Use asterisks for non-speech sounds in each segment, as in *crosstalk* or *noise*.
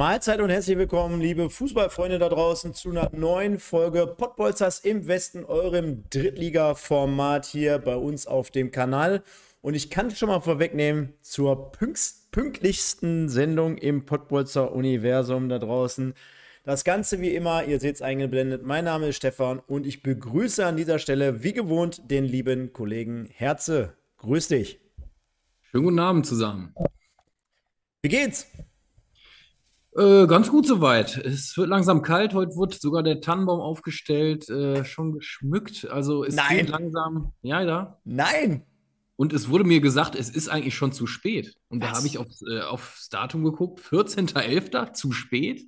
Mahlzeit und herzlich willkommen, liebe Fußballfreunde da draußen, zu einer neuen Folge Pottbolzers im Westen, eurem Drittliga-Format hier bei uns auf dem Kanal. Und ich kann schon mal vorwegnehmen, zur pünktlichsten Sendung im Pottbolzer Universum da draußen. Das Ganze wie immer, ihr seht es eingeblendet. Mein Name ist Stefan und ich begrüße an dieser Stelle wie gewohnt den lieben Kollegen Herze. Grüß dich. Schönen guten Abend zusammen. Wie geht's? Äh, ganz gut soweit. Es wird langsam kalt. Heute wurde sogar der Tannenbaum aufgestellt, äh, schon geschmückt. Also es Nein. geht langsam. Ja, ja. Nein. Und es wurde mir gesagt, es ist eigentlich schon zu spät. Und Was? da habe ich aufs, äh, aufs Datum geguckt. 14.11. zu spät.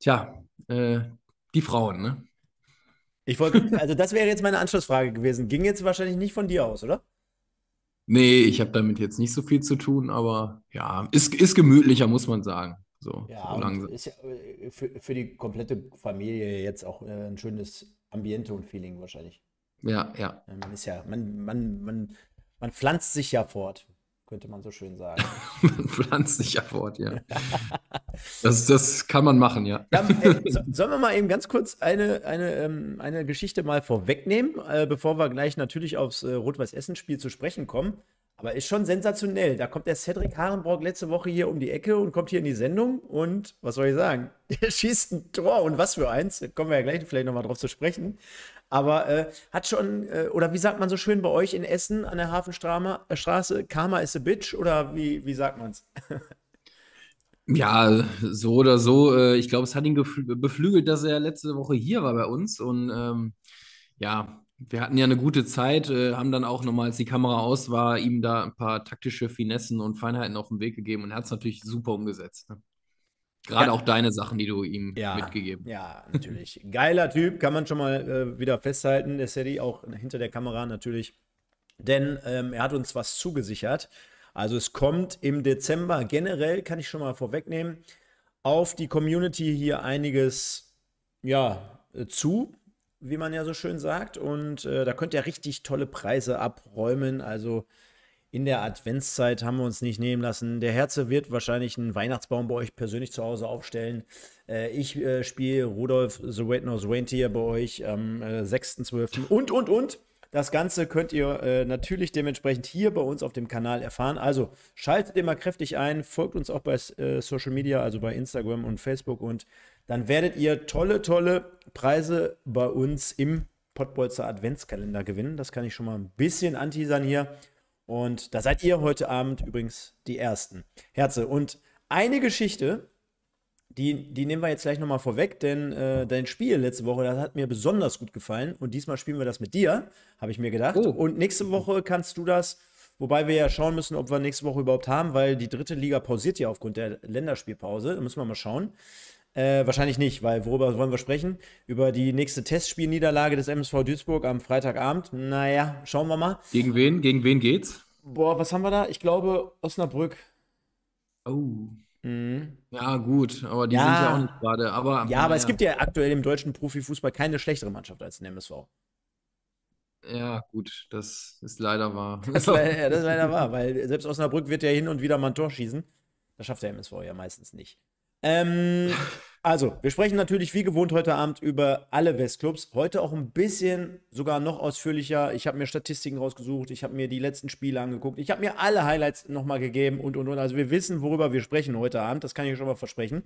Tja, äh, die Frauen, ne? Ich wollte, also das wäre jetzt meine Anschlussfrage gewesen. Ging jetzt wahrscheinlich nicht von dir aus, oder? Nee, ich habe damit jetzt nicht so viel zu tun, aber ja, ist, ist gemütlicher, muss man sagen. So, ja, so langsam. Ist ja äh, für, für die komplette Familie jetzt auch äh, ein schönes Ambiente und Feeling wahrscheinlich. Ja, ja. Man ist ja, man, man, man, man pflanzt sich ja fort, könnte man so schön sagen. *laughs* man pflanzt sich ja fort, ja. *laughs* das, das kann man machen, ja. ja ey, so, sollen wir mal eben ganz kurz eine, eine, ähm, eine Geschichte mal vorwegnehmen, äh, bevor wir gleich natürlich aufs äh, Rot-Weiß-Essen-Spiel zu sprechen kommen. Aber ist schon sensationell. Da kommt der Cedric Harenbrock letzte Woche hier um die Ecke und kommt hier in die Sendung. Und was soll ich sagen? *laughs* Der schießt ein Tor und was für eins. Da kommen wir ja gleich vielleicht nochmal drauf zu sprechen. Aber äh, hat schon, äh, oder wie sagt man so schön bei euch in Essen an der Hafenstraße, äh, Karma is a Bitch oder wie, wie sagt es? *laughs* Ja, so oder so. Äh, ich glaube, es hat ihn beflügelt, dass er letzte Woche hier war bei uns. Und ähm, ja, wir hatten ja eine gute Zeit, äh, haben dann auch nochmal, als die Kamera aus war, ihm da ein paar taktische Finessen und Feinheiten auf den Weg gegeben und er hat es natürlich super umgesetzt. Ne? Gerade ja. auch deine Sachen, die du ihm ja, mitgegeben hast. Ja, natürlich. Geiler Typ, kann man schon mal äh, wieder festhalten, der Sadie, auch hinter der Kamera natürlich. Denn ähm, er hat uns was zugesichert. Also es kommt im Dezember generell, kann ich schon mal vorwegnehmen, auf die Community hier einiges ja, äh, zu wie man ja so schön sagt. Und äh, da könnt ihr richtig tolle Preise abräumen. Also in der Adventszeit haben wir uns nicht nehmen lassen. Der Herze wird wahrscheinlich einen Weihnachtsbaum bei euch persönlich zu Hause aufstellen. Äh, ich äh, spiele Rudolf The Red Nose Reindeer bei euch am äh, 6.12. Und, und, und. Das Ganze könnt ihr äh, natürlich dementsprechend hier bei uns auf dem Kanal erfahren. Also schaltet immer kräftig ein, folgt uns auch bei äh, Social Media, also bei Instagram und Facebook und dann werdet ihr tolle, tolle Preise bei uns im Pottbolzer Adventskalender gewinnen. Das kann ich schon mal ein bisschen anteasern hier. Und da seid ihr heute Abend übrigens die Ersten. Herze. Und eine Geschichte, die, die nehmen wir jetzt gleich nochmal vorweg, denn äh, dein Spiel letzte Woche, das hat mir besonders gut gefallen. Und diesmal spielen wir das mit dir, habe ich mir gedacht. Oh. Und nächste Woche kannst du das, wobei wir ja schauen müssen, ob wir nächste Woche überhaupt haben, weil die dritte Liga pausiert ja aufgrund der Länderspielpause. Da müssen wir mal schauen. Äh, wahrscheinlich nicht, weil worüber wollen wir sprechen? Über die nächste Testspielniederlage des MSV Duisburg am Freitagabend. Naja, schauen wir mal. Gegen wen? Gegen wen geht's? Boah, was haben wir da? Ich glaube Osnabrück. Oh. Mhm. Ja, gut, aber die ja. sind ja auch nicht gerade. Aber, ja, aber ja. es gibt ja aktuell im deutschen Profifußball keine schlechtere Mannschaft als den MSV. Ja, gut, das ist leider wahr. *laughs* Das, das ist leider wahr, *laughs* weil selbst Osnabrück wird ja hin und wieder mal ein Tor schießen. Das schafft der MSV ja meistens nicht. Ähm, also, wir sprechen natürlich wie gewohnt heute Abend über alle Westclubs. Heute auch ein bisschen sogar noch ausführlicher. Ich habe mir Statistiken rausgesucht, ich habe mir die letzten Spiele angeguckt, ich habe mir alle Highlights nochmal gegeben und und und. Also, wir wissen, worüber wir sprechen heute Abend. Das kann ich schon mal versprechen.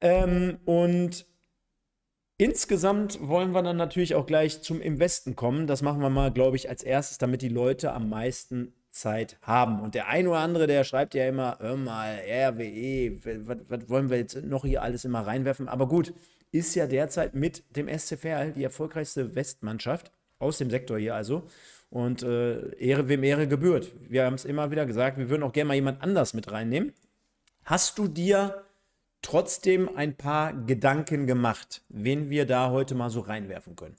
Ähm, und Insgesamt wollen wir dann natürlich auch gleich zum Im Westen kommen. Das machen wir mal, glaube ich, als erstes, damit die Leute am meisten Zeit haben. Und der ein oder andere, der schreibt ja immer, hör mal, RWE, was wollen wir jetzt noch hier alles immer reinwerfen? Aber gut, ist ja derzeit mit dem SCFR die erfolgreichste Westmannschaft aus dem Sektor hier also. Und äh, Ehre, wem Ehre gebührt. Wir haben es immer wieder gesagt, wir würden auch gerne mal jemand anders mit reinnehmen. Hast du dir trotzdem ein paar Gedanken gemacht, wen wir da heute mal so reinwerfen können?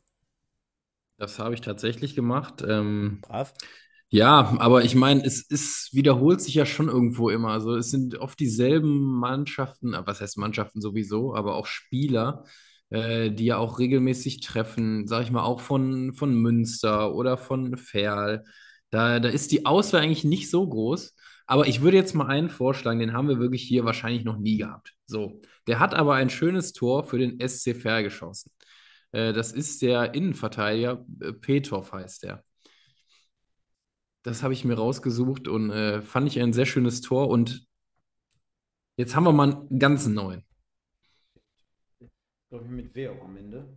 Das habe ich tatsächlich gemacht. Ähm, Brav. Ja, aber ich meine, es ist, wiederholt sich ja schon irgendwo immer. Also es sind oft dieselben Mannschaften, äh, was heißt Mannschaften sowieso, aber auch Spieler, äh, die ja auch regelmäßig treffen, sag ich mal, auch von, von Münster oder von Ferl. Da, da ist die Auswahl eigentlich nicht so groß. Aber ich würde jetzt mal einen vorschlagen, den haben wir wirklich hier wahrscheinlich noch nie gehabt. So, der hat aber ein schönes Tor für den SC Ferl geschossen. Äh, das ist der Innenverteidiger, äh, Petrov heißt der. Das habe ich mir rausgesucht und äh, fand ich ein sehr schönes Tor. Und jetzt haben wir mal einen ganz neuen. Glaube ich mit auch am Ende.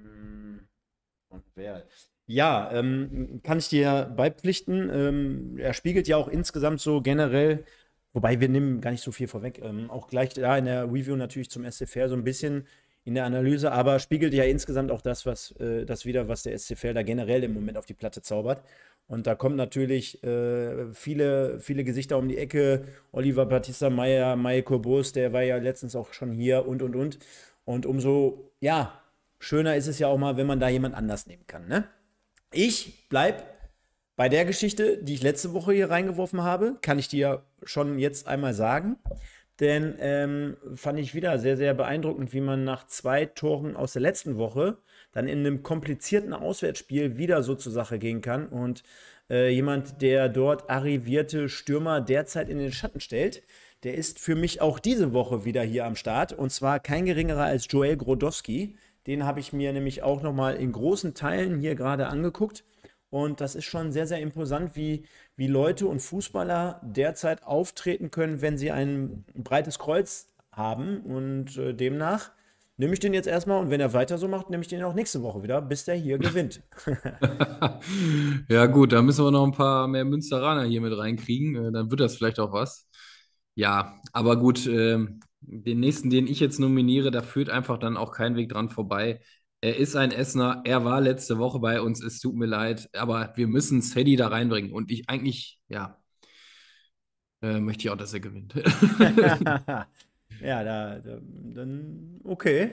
Hm, und wer? Ja, ähm, kann ich dir beipflichten. Ähm, er spiegelt ja auch insgesamt so generell, wobei wir nehmen gar nicht so viel vorweg, ähm, auch gleich da in der Review natürlich zum SFR so ein bisschen in der Analyse, aber spiegelt ja insgesamt auch das, was äh, das wieder, was der SCFL da generell im Moment auf die Platte zaubert. Und da kommen natürlich äh, viele, viele Gesichter um die Ecke. Oliver Batista Meyer, Maiko Bus, der war ja letztens auch schon hier und und und. Und umso, ja, schöner ist es ja auch mal, wenn man da jemand anders nehmen kann. Ne? Ich bleib bei der Geschichte, die ich letzte Woche hier reingeworfen habe, kann ich dir schon jetzt einmal sagen. Denn ähm, fand ich wieder sehr, sehr beeindruckend, wie man nach zwei Toren aus der letzten Woche dann in einem komplizierten Auswärtsspiel wieder so zur Sache gehen kann und äh, jemand, der dort arrivierte Stürmer derzeit in den Schatten stellt, der ist für mich auch diese Woche wieder hier am Start und zwar kein geringerer als Joel Grodowski. Den habe ich mir nämlich auch nochmal in großen Teilen hier gerade angeguckt. Und das ist schon sehr, sehr imposant, wie, wie Leute und Fußballer derzeit auftreten können, wenn sie ein breites Kreuz haben. Und äh, demnach nehme ich den jetzt erstmal und wenn er weiter so macht, nehme ich den auch nächste Woche wieder, bis der hier gewinnt. *laughs* ja, gut, da müssen wir noch ein paar mehr Münsteraner hier mit reinkriegen. Äh, dann wird das vielleicht auch was. Ja, aber gut, äh, den nächsten, den ich jetzt nominiere, da führt einfach dann auch kein Weg dran vorbei. Er ist ein Essener, er war letzte Woche bei uns, es tut mir leid, aber wir müssen Sadie da reinbringen. Und ich eigentlich, ja, äh, möchte ich auch, dass er gewinnt. *laughs* ja, da, da, dann, okay.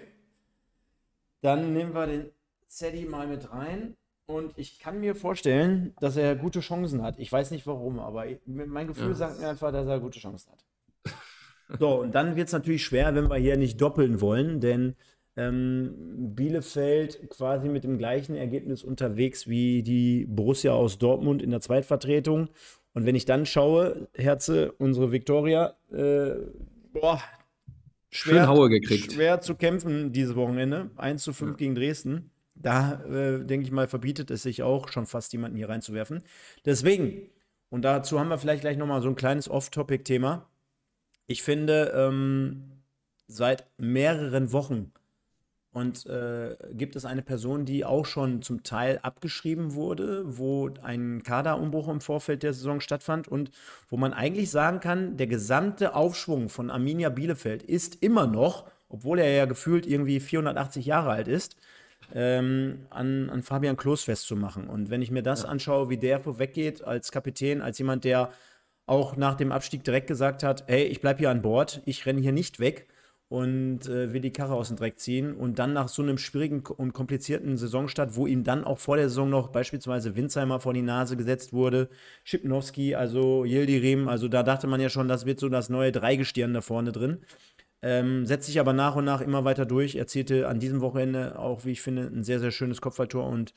Dann nehmen wir den Sadie mal mit rein. Und ich kann mir vorstellen, dass er gute Chancen hat. Ich weiß nicht warum, aber mein Gefühl ja. sagt mir einfach, dass er gute Chancen hat. So, und dann wird es natürlich schwer, wenn wir hier nicht doppeln wollen, denn ähm, Bielefeld quasi mit dem gleichen Ergebnis unterwegs wie die Borussia aus Dortmund in der Zweitvertretung. Und wenn ich dann schaue, Herze, unsere Viktoria, äh, boah, schwer, Schön Haue gekriegt. schwer zu kämpfen dieses Wochenende. 1 zu 5 ja. gegen Dresden. Da, äh, denke ich mal, verbietet es sich auch schon fast jemanden hier reinzuwerfen. Deswegen, und dazu haben wir vielleicht gleich nochmal so ein kleines Off-Topic-Thema. Ich finde, ähm, seit mehreren Wochen und äh, gibt es eine Person, die auch schon zum Teil abgeschrieben wurde, wo ein Kaderumbruch im Vorfeld der Saison stattfand und wo man eigentlich sagen kann, der gesamte Aufschwung von Arminia Bielefeld ist immer noch, obwohl er ja gefühlt irgendwie 480 Jahre alt ist, ähm, an, an Fabian Klos festzumachen. Und wenn ich mir das ja. anschaue, wie der weggeht als Kapitän, als jemand, der auch nach dem Abstieg direkt gesagt hat, hey, ich bleibe hier an Bord, ich renne hier nicht weg und äh, will die Karre aus dem Dreck ziehen und dann nach so einem schwierigen und komplizierten Saisonstart, wo ihm dann auch vor der Saison noch beispielsweise Winzheimer vor die Nase gesetzt wurde, Schipnowski, also Yildirim, also da dachte man ja schon, das wird so das neue Dreigestirn da vorne drin. Ähm, setzt sich aber nach und nach immer weiter durch, erzielte an diesem Wochenende auch, wie ich finde, ein sehr, sehr schönes Kopfballtor und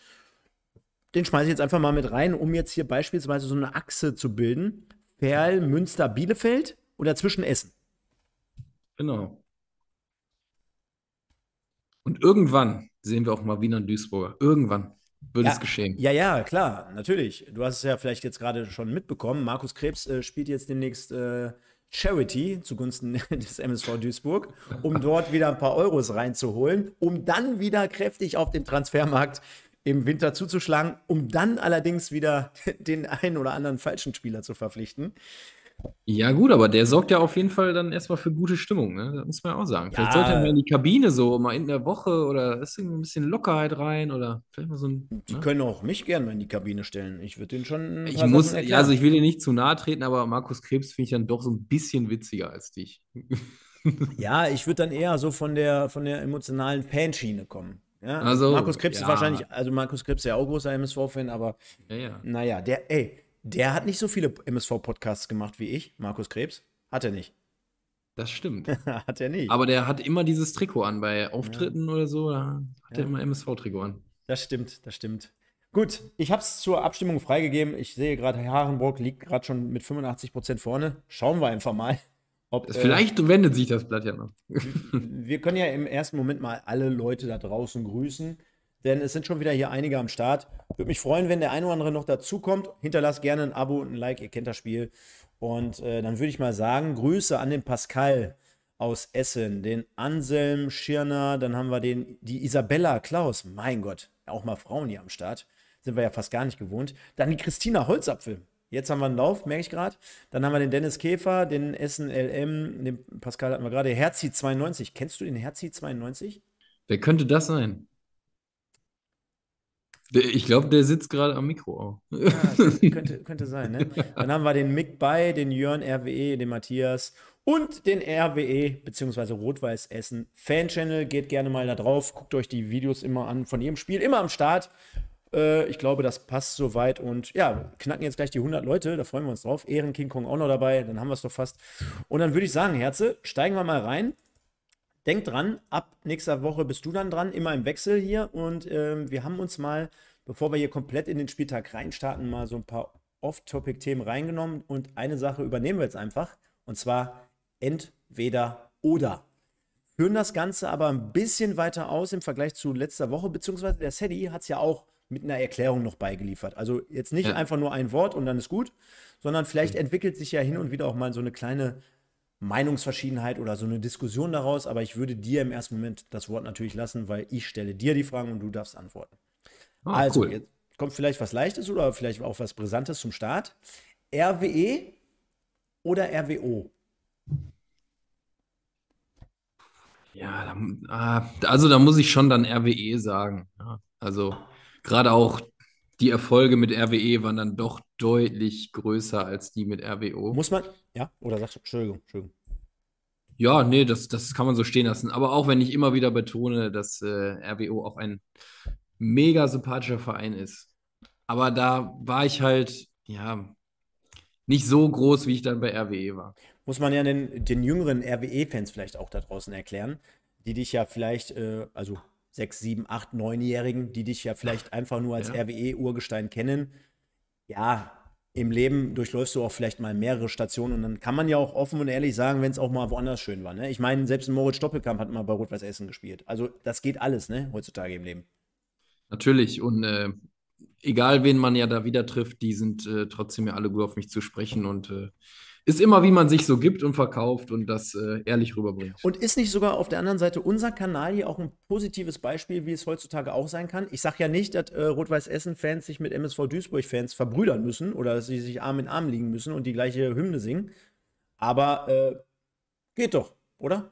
den schmeiße ich jetzt einfach mal mit rein, um jetzt hier beispielsweise so eine Achse zu bilden. Perl, Münster, Bielefeld oder zwischen Essen? Genau. Und irgendwann sehen wir auch mal Wiener und Duisburger. Irgendwann wird ja, es geschehen. Ja, ja, klar, natürlich. Du hast es ja vielleicht jetzt gerade schon mitbekommen. Markus Krebs äh, spielt jetzt demnächst äh, Charity zugunsten *laughs* des MSV Duisburg, um dort wieder ein paar Euros reinzuholen, um dann wieder kräftig auf dem Transfermarkt im Winter zuzuschlagen, um dann allerdings wieder *laughs* den einen oder anderen falschen Spieler zu verpflichten. Ja, gut, aber der sorgt ja auf jeden Fall dann erstmal für gute Stimmung, ne? Das muss man ja auch sagen. Vielleicht sollte er mal in die Kabine so, mal in der Woche oder ist irgendwie ein bisschen Lockerheit rein oder vielleicht mal so ein. Die ne? können auch mich gerne mal in die Kabine stellen. Ich würde den schon. Ich muss, also ich will dir nicht zu nahe treten, aber Markus Krebs finde ich dann doch so ein bisschen witziger als dich. *laughs* ja, ich würde dann eher so von der, von der emotionalen Panschiene kommen. Ja? Also, Markus Krebs ja. ist wahrscheinlich, also Markus Krebs ist ja auch großer MSV-Fan, aber ja, ja. naja, der, ey der hat nicht so viele MSV-Podcasts gemacht wie ich, Markus Krebs. Hat er nicht. Das stimmt. *laughs* hat er nicht. Aber der hat immer dieses Trikot an bei Auftritten ja. oder so. Da hat ja. er immer MSV-Trikot an. Das stimmt, das stimmt. Gut, ich habe es zur Abstimmung freigegeben. Ich sehe gerade, Herr Harenburg liegt gerade schon mit 85% Prozent vorne. Schauen wir einfach mal. Ob, das, äh, vielleicht äh, wendet sich das Blatt ja noch. *laughs* wir können ja im ersten Moment mal alle Leute da draußen grüßen denn es sind schon wieder hier einige am Start. Würde mich freuen, wenn der eine oder andere noch dazukommt. Hinterlasst gerne ein Abo und ein Like, ihr kennt das Spiel. Und äh, dann würde ich mal sagen, Grüße an den Pascal aus Essen, den Anselm Schirner, dann haben wir den, die Isabella Klaus, mein Gott, auch mal Frauen hier am Start, sind wir ja fast gar nicht gewohnt. Dann die Christina Holzapfel, Jetzt haben wir einen Lauf, merke ich gerade. Dann haben wir den Dennis Käfer, den Essen LM, den Pascal hatten wir gerade. Herzi 92. Kennst du den Herzi 92? Wer könnte das sein? Ich glaube, der sitzt gerade am Mikro auch. Ja, *laughs* könnte, könnte sein, ne? Dann haben wir den Mick bei, den Jörn RWE, den Matthias und den RWE bzw. Rot-Weiß Essen Fan-Channel. Geht gerne mal da drauf, guckt euch die Videos immer an von jedem Spiel, immer am Start. Äh, ich glaube, das passt soweit und ja, knacken jetzt gleich die 100 Leute, da freuen wir uns drauf. Ehren King Kong auch noch dabei, dann haben wir es doch fast. Und dann würde ich sagen, Herze, steigen wir mal rein Denk dran, ab nächster Woche bist du dann dran, immer im Wechsel hier. Und ähm, wir haben uns mal, bevor wir hier komplett in den Spieltag reinstarten, mal so ein paar Off-Topic-Themen reingenommen. Und eine Sache übernehmen wir jetzt einfach. Und zwar entweder oder. Führen das Ganze aber ein bisschen weiter aus im Vergleich zu letzter Woche, beziehungsweise der Sadie hat es ja auch mit einer Erklärung noch beigeliefert. Also jetzt nicht ja. einfach nur ein Wort und dann ist gut, sondern vielleicht hm. entwickelt sich ja hin und wieder auch mal so eine kleine Meinungsverschiedenheit oder so eine Diskussion daraus, aber ich würde dir im ersten Moment das Wort natürlich lassen, weil ich stelle dir die Fragen und du darfst antworten. Ah, also, cool. jetzt kommt vielleicht was Leichtes oder vielleicht auch was Brisantes zum Start. RWE oder RWO? Ja, ah, also da muss ich schon dann RWE sagen. Also gerade auch die Erfolge mit RWE waren dann doch deutlich größer als die mit RWO. Muss man, ja, oder sagst du, Entschuldigung, Entschuldigung. Ja, nee, das, das kann man so stehen lassen. Aber auch wenn ich immer wieder betone, dass äh, RWO auch ein mega sympathischer Verein ist. Aber da war ich halt, ja, nicht so groß, wie ich dann bei RWE war. Muss man ja den, den jüngeren RWE-Fans vielleicht auch da draußen erklären, die dich ja vielleicht, äh, also sechs, sieben, acht, neunjährigen, die dich ja vielleicht einfach nur als ja. RWE-Urgestein kennen, ja, im Leben durchläufst du auch vielleicht mal mehrere Stationen und dann kann man ja auch offen und ehrlich sagen, wenn es auch mal woanders schön war. Ne? Ich meine, selbst Moritz Doppelkamp hat mal bei Rot-Weiß Essen gespielt. Also das geht alles, ne, heutzutage im Leben. Natürlich und äh, egal, wen man ja da wieder trifft, die sind äh, trotzdem ja alle gut auf mich zu sprechen und äh, ist immer, wie man sich so gibt und verkauft und das äh, ehrlich rüberbringt. Und ist nicht sogar auf der anderen Seite unser Kanal hier auch ein positives Beispiel, wie es heutzutage auch sein kann? Ich sage ja nicht, dass äh, Rot-Weiß-Essen-Fans sich mit MSV Duisburg-Fans verbrüdern müssen oder dass sie sich Arm in Arm liegen müssen und die gleiche Hymne singen. Aber äh, geht doch, oder?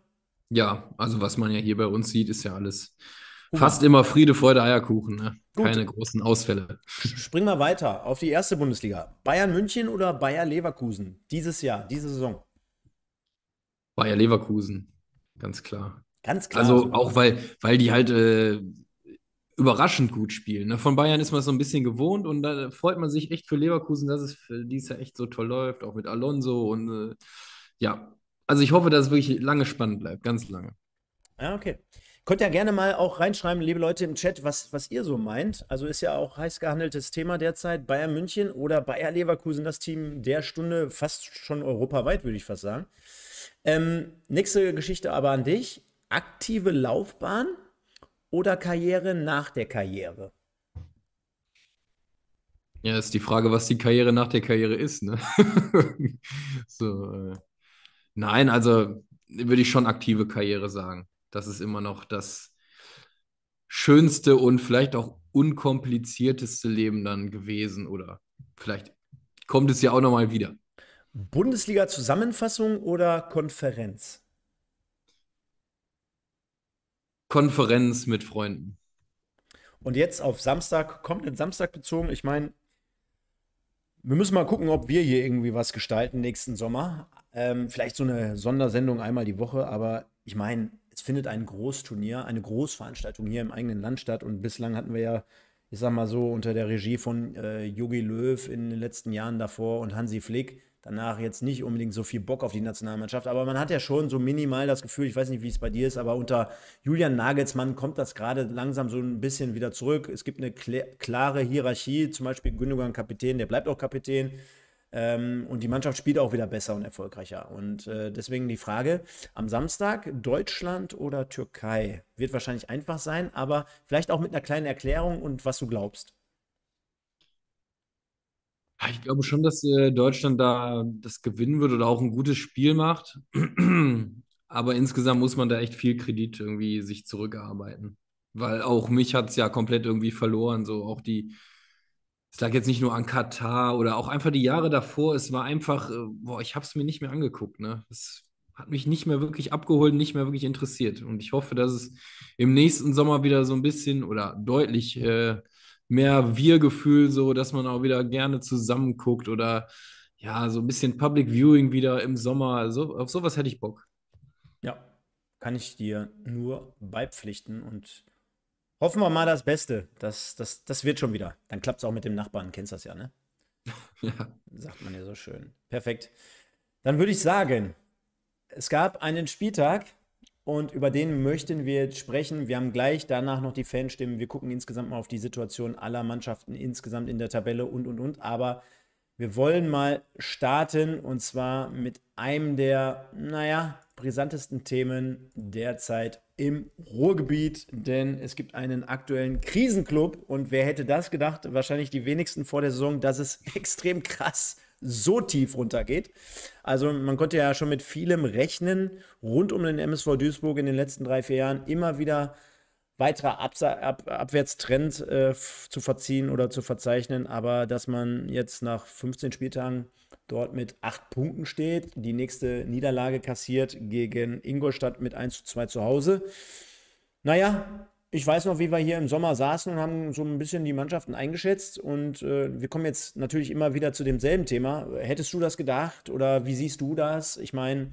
Ja, also was man ja hier bei uns sieht, ist ja alles Fast immer Friede, Freude, Eierkuchen. Ne? Keine großen Ausfälle. Springen wir weiter auf die erste Bundesliga. Bayern München oder Bayer Leverkusen? Dieses Jahr, diese Saison. Bayer Leverkusen, ganz klar. Ganz klar. Also auch weil, weil die halt äh, überraschend gut spielen. Ne? Von Bayern ist man so ein bisschen gewohnt und da freut man sich echt für Leverkusen, dass es für dies ja echt so toll läuft, auch mit Alonso und äh, ja. Also ich hoffe, dass es wirklich lange spannend bleibt, ganz lange. Ja, okay. Könnt ja gerne mal auch reinschreiben, liebe Leute im Chat, was, was ihr so meint. Also ist ja auch heiß gehandeltes Thema derzeit. Bayern München oder Bayer Leverkusen, das Team der Stunde, fast schon europaweit, würde ich fast sagen. Ähm, nächste Geschichte aber an dich. Aktive Laufbahn oder Karriere nach der Karriere? Ja, ist die Frage, was die Karriere nach der Karriere ist. Ne? *laughs* so, äh. Nein, also würde ich schon aktive Karriere sagen. Das ist immer noch das schönste und vielleicht auch unkomplizierteste Leben dann gewesen oder vielleicht kommt es ja auch nochmal wieder. Bundesliga-Zusammenfassung oder Konferenz? Konferenz mit Freunden. Und jetzt auf Samstag, kommt kommenden Samstag bezogen, ich meine, wir müssen mal gucken, ob wir hier irgendwie was gestalten nächsten Sommer. Ähm, vielleicht so eine Sondersendung einmal die Woche, aber ich meine, es findet ein Großturnier, eine Großveranstaltung hier im eigenen Land statt. Und bislang hatten wir ja, ich sag mal so, unter der Regie von äh, Jogi Löw in den letzten Jahren davor und Hansi Flick danach jetzt nicht unbedingt so viel Bock auf die Nationalmannschaft. Aber man hat ja schon so minimal das Gefühl, ich weiß nicht, wie es bei dir ist, aber unter Julian Nagelsmann kommt das gerade langsam so ein bisschen wieder zurück. Es gibt eine klare Hierarchie, zum Beispiel Gündogan Kapitän, der bleibt auch Kapitän. Ähm, und die Mannschaft spielt auch wieder besser und erfolgreicher. Und äh, deswegen die Frage am Samstag, Deutschland oder Türkei? Wird wahrscheinlich einfach sein, aber vielleicht auch mit einer kleinen Erklärung und was du glaubst. Ich glaube schon, dass äh, Deutschland da das gewinnen wird oder auch ein gutes Spiel macht. *clears throat* aber insgesamt muss man da echt viel Kredit irgendwie sich zurückarbeiten. Weil auch mich hat es ja komplett irgendwie verloren. So auch die, ich lag jetzt nicht nur an Katar oder auch einfach die Jahre davor. Es war einfach, äh, boah, ich habe es mir nicht mehr angeguckt. Ne? Es hat mich nicht mehr wirklich abgeholt, nicht mehr wirklich interessiert. Und ich hoffe, dass es im nächsten Sommer wieder so ein bisschen oder deutlich äh, mehr Wir-Gefühl, so dass man auch wieder gerne zusammen guckt oder ja, so ein bisschen Public Viewing wieder im Sommer. So, auf sowas hätte ich Bock. Ja, kann ich dir nur beipflichten und Hoffen wir mal das Beste. Das, das, das wird schon wieder. Dann klappt es auch mit dem Nachbarn. Kennst das ja, ne? *laughs* Ja. Sagt man ja so schön. Perfekt. Dann würde ich sagen, es gab einen Spieltag und über den möchten wir jetzt sprechen. Wir haben gleich danach noch die Fanstimmen. Wir gucken insgesamt mal auf die Situation aller Mannschaften insgesamt in der Tabelle und, und, und. Aber wir wollen mal starten und zwar mit einem der, naja, brisantesten Themen derzeit im Ruhrgebiet, denn es gibt einen aktuellen Krisenclub und wer hätte das gedacht? Wahrscheinlich die wenigsten vor der Saison, dass es *laughs* extrem krass so tief runtergeht. Also man konnte ja schon mit vielem rechnen rund um den MSV Duisburg in den letzten drei, vier Jahren immer wieder weiterer Ab Abwärtstrend äh, zu verziehen oder zu verzeichnen, aber dass man jetzt nach 15 Spieltagen dort mit acht Punkten steht. Die nächste Niederlage kassiert gegen Ingolstadt mit 1 zu 2 zu Hause. Naja, ich weiß noch, wie wir hier im Sommer saßen und haben so ein bisschen die Mannschaften eingeschätzt. Und äh, wir kommen jetzt natürlich immer wieder zu demselben Thema. Hättest du das gedacht oder wie siehst du das? Ich meine,